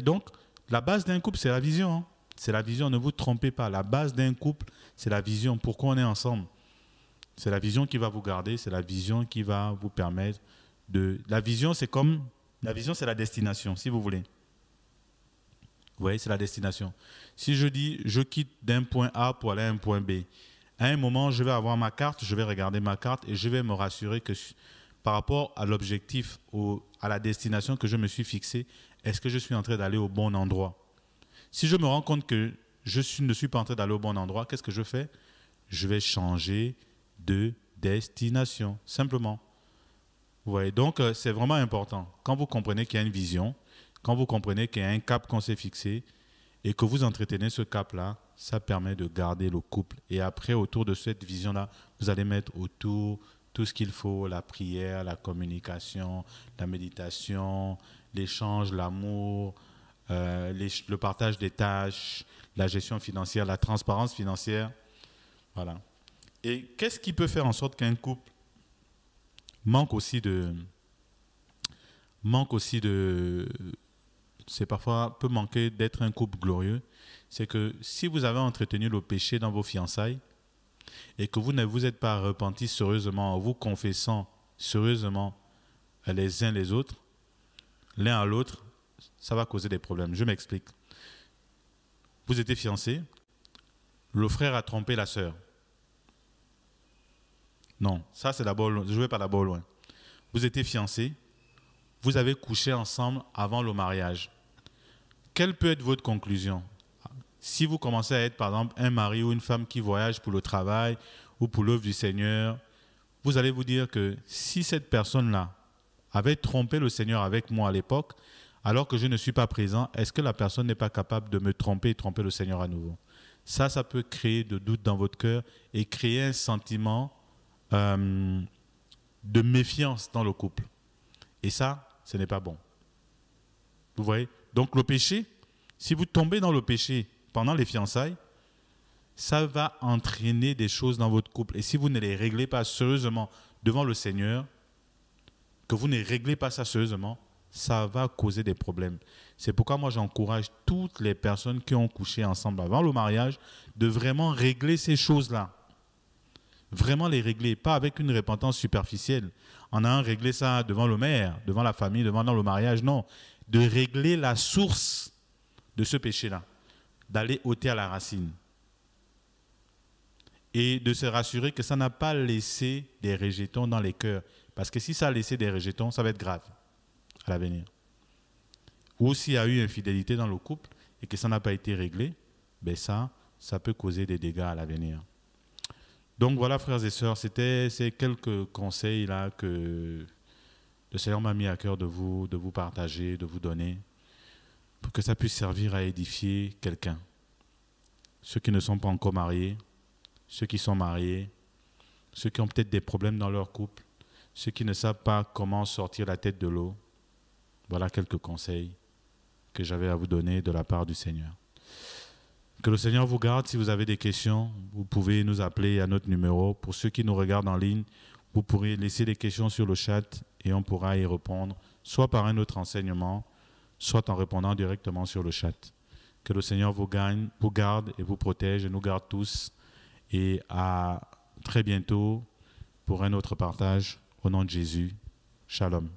donc, la base d'un couple, c'est la vision. Hein. C'est la vision, ne vous trompez pas. La base d'un couple, c'est la vision. Pourquoi on est ensemble C'est la vision qui va vous garder, c'est la vision qui va vous permettre de... La vision, c'est comme... La vision, c'est la destination, si vous voulez. Vous voyez, c'est la destination. Si je dis, je quitte d'un point A pour aller à un point B, à un moment, je vais avoir ma carte, je vais regarder ma carte et je vais me rassurer que par rapport à l'objectif, ou à la destination que je me suis fixé, est-ce que je suis en train d'aller au bon endroit Si je me rends compte que je ne suis pas en train d'aller au bon endroit, qu'est-ce que je fais Je vais changer de destination, simplement. Vous voyez, donc euh, c'est vraiment important. Quand vous comprenez qu'il y a une vision, quand vous comprenez qu'il y a un cap qu'on s'est fixé et que vous entretenez ce cap-là, ça permet de garder le couple. Et après, autour de cette vision-là, vous allez mettre autour tout ce qu'il faut, la prière, la communication, la méditation, l'échange, l'amour, euh, le partage des tâches, la gestion financière, la transparence financière. Voilà. Et qu'est-ce qui peut faire en sorte qu'un couple manque aussi de manque aussi de c'est parfois peut manquer d'être un couple glorieux, c'est que si vous avez entretenu le péché dans vos fiançailles, et que vous ne vous êtes pas repenti sérieusement en vous confessant sérieusement les uns les autres, l'un à l'autre, ça va causer des problèmes. Je m'explique. Vous étiez fiancés, le frère a trompé la sœur. Non, ça c'est d'abord, je vais pas d'abord loin. Vous étiez fiancés, vous avez couché ensemble avant le mariage. Quelle peut être votre conclusion si vous commencez à être, par exemple, un mari ou une femme qui voyage pour le travail ou pour l'œuvre du Seigneur, vous allez vous dire que si cette personne-là avait trompé le Seigneur avec moi à l'époque, alors que je ne suis pas présent, est-ce que la personne n'est pas capable de me tromper et tromper le Seigneur à nouveau Ça, ça peut créer de doutes dans votre cœur et créer un sentiment euh, de méfiance dans le couple. Et ça, ce n'est pas bon. Vous voyez Donc le péché, si vous tombez dans le péché pendant les fiançailles, ça va entraîner des choses dans votre couple. Et si vous ne les réglez pas sérieusement devant le Seigneur, que vous ne réglez pas ça sérieusement, ça va causer des problèmes. C'est pourquoi moi j'encourage toutes les personnes qui ont couché ensemble avant le mariage de vraiment régler ces choses-là. Vraiment les régler, pas avec une repentance superficielle. En un, réglé ça devant le maire, devant la famille, devant dans le mariage, non. De régler la source de ce péché-là d'aller ôter à la racine et de se rassurer que ça n'a pas laissé des rejetons dans les cœurs. Parce que si ça a laissé des rejetons, ça va être grave à l'avenir. Ou s'il y a eu infidélité dans le couple et que ça n'a pas été réglé, ben ça, ça peut causer des dégâts à l'avenir. Donc voilà, frères et sœurs, c'était ces quelques conseils là que le Seigneur m'a mis à cœur de vous, de vous partager, de vous donner pour que ça puisse servir à édifier quelqu'un. Ceux qui ne sont pas encore mariés, ceux qui sont mariés, ceux qui ont peut-être des problèmes dans leur couple, ceux qui ne savent pas comment sortir la tête de l'eau. Voilà quelques conseils que j'avais à vous donner de la part du Seigneur. Que le Seigneur vous garde. Si vous avez des questions, vous pouvez nous appeler à notre numéro. Pour ceux qui nous regardent en ligne, vous pourrez laisser des questions sur le chat et on pourra y répondre, soit par un autre enseignement, soit en répondant directement sur le chat. Que le Seigneur vous gagne, vous garde et vous protège et nous garde tous. Et à très bientôt pour un autre partage. Au nom de Jésus, Shalom.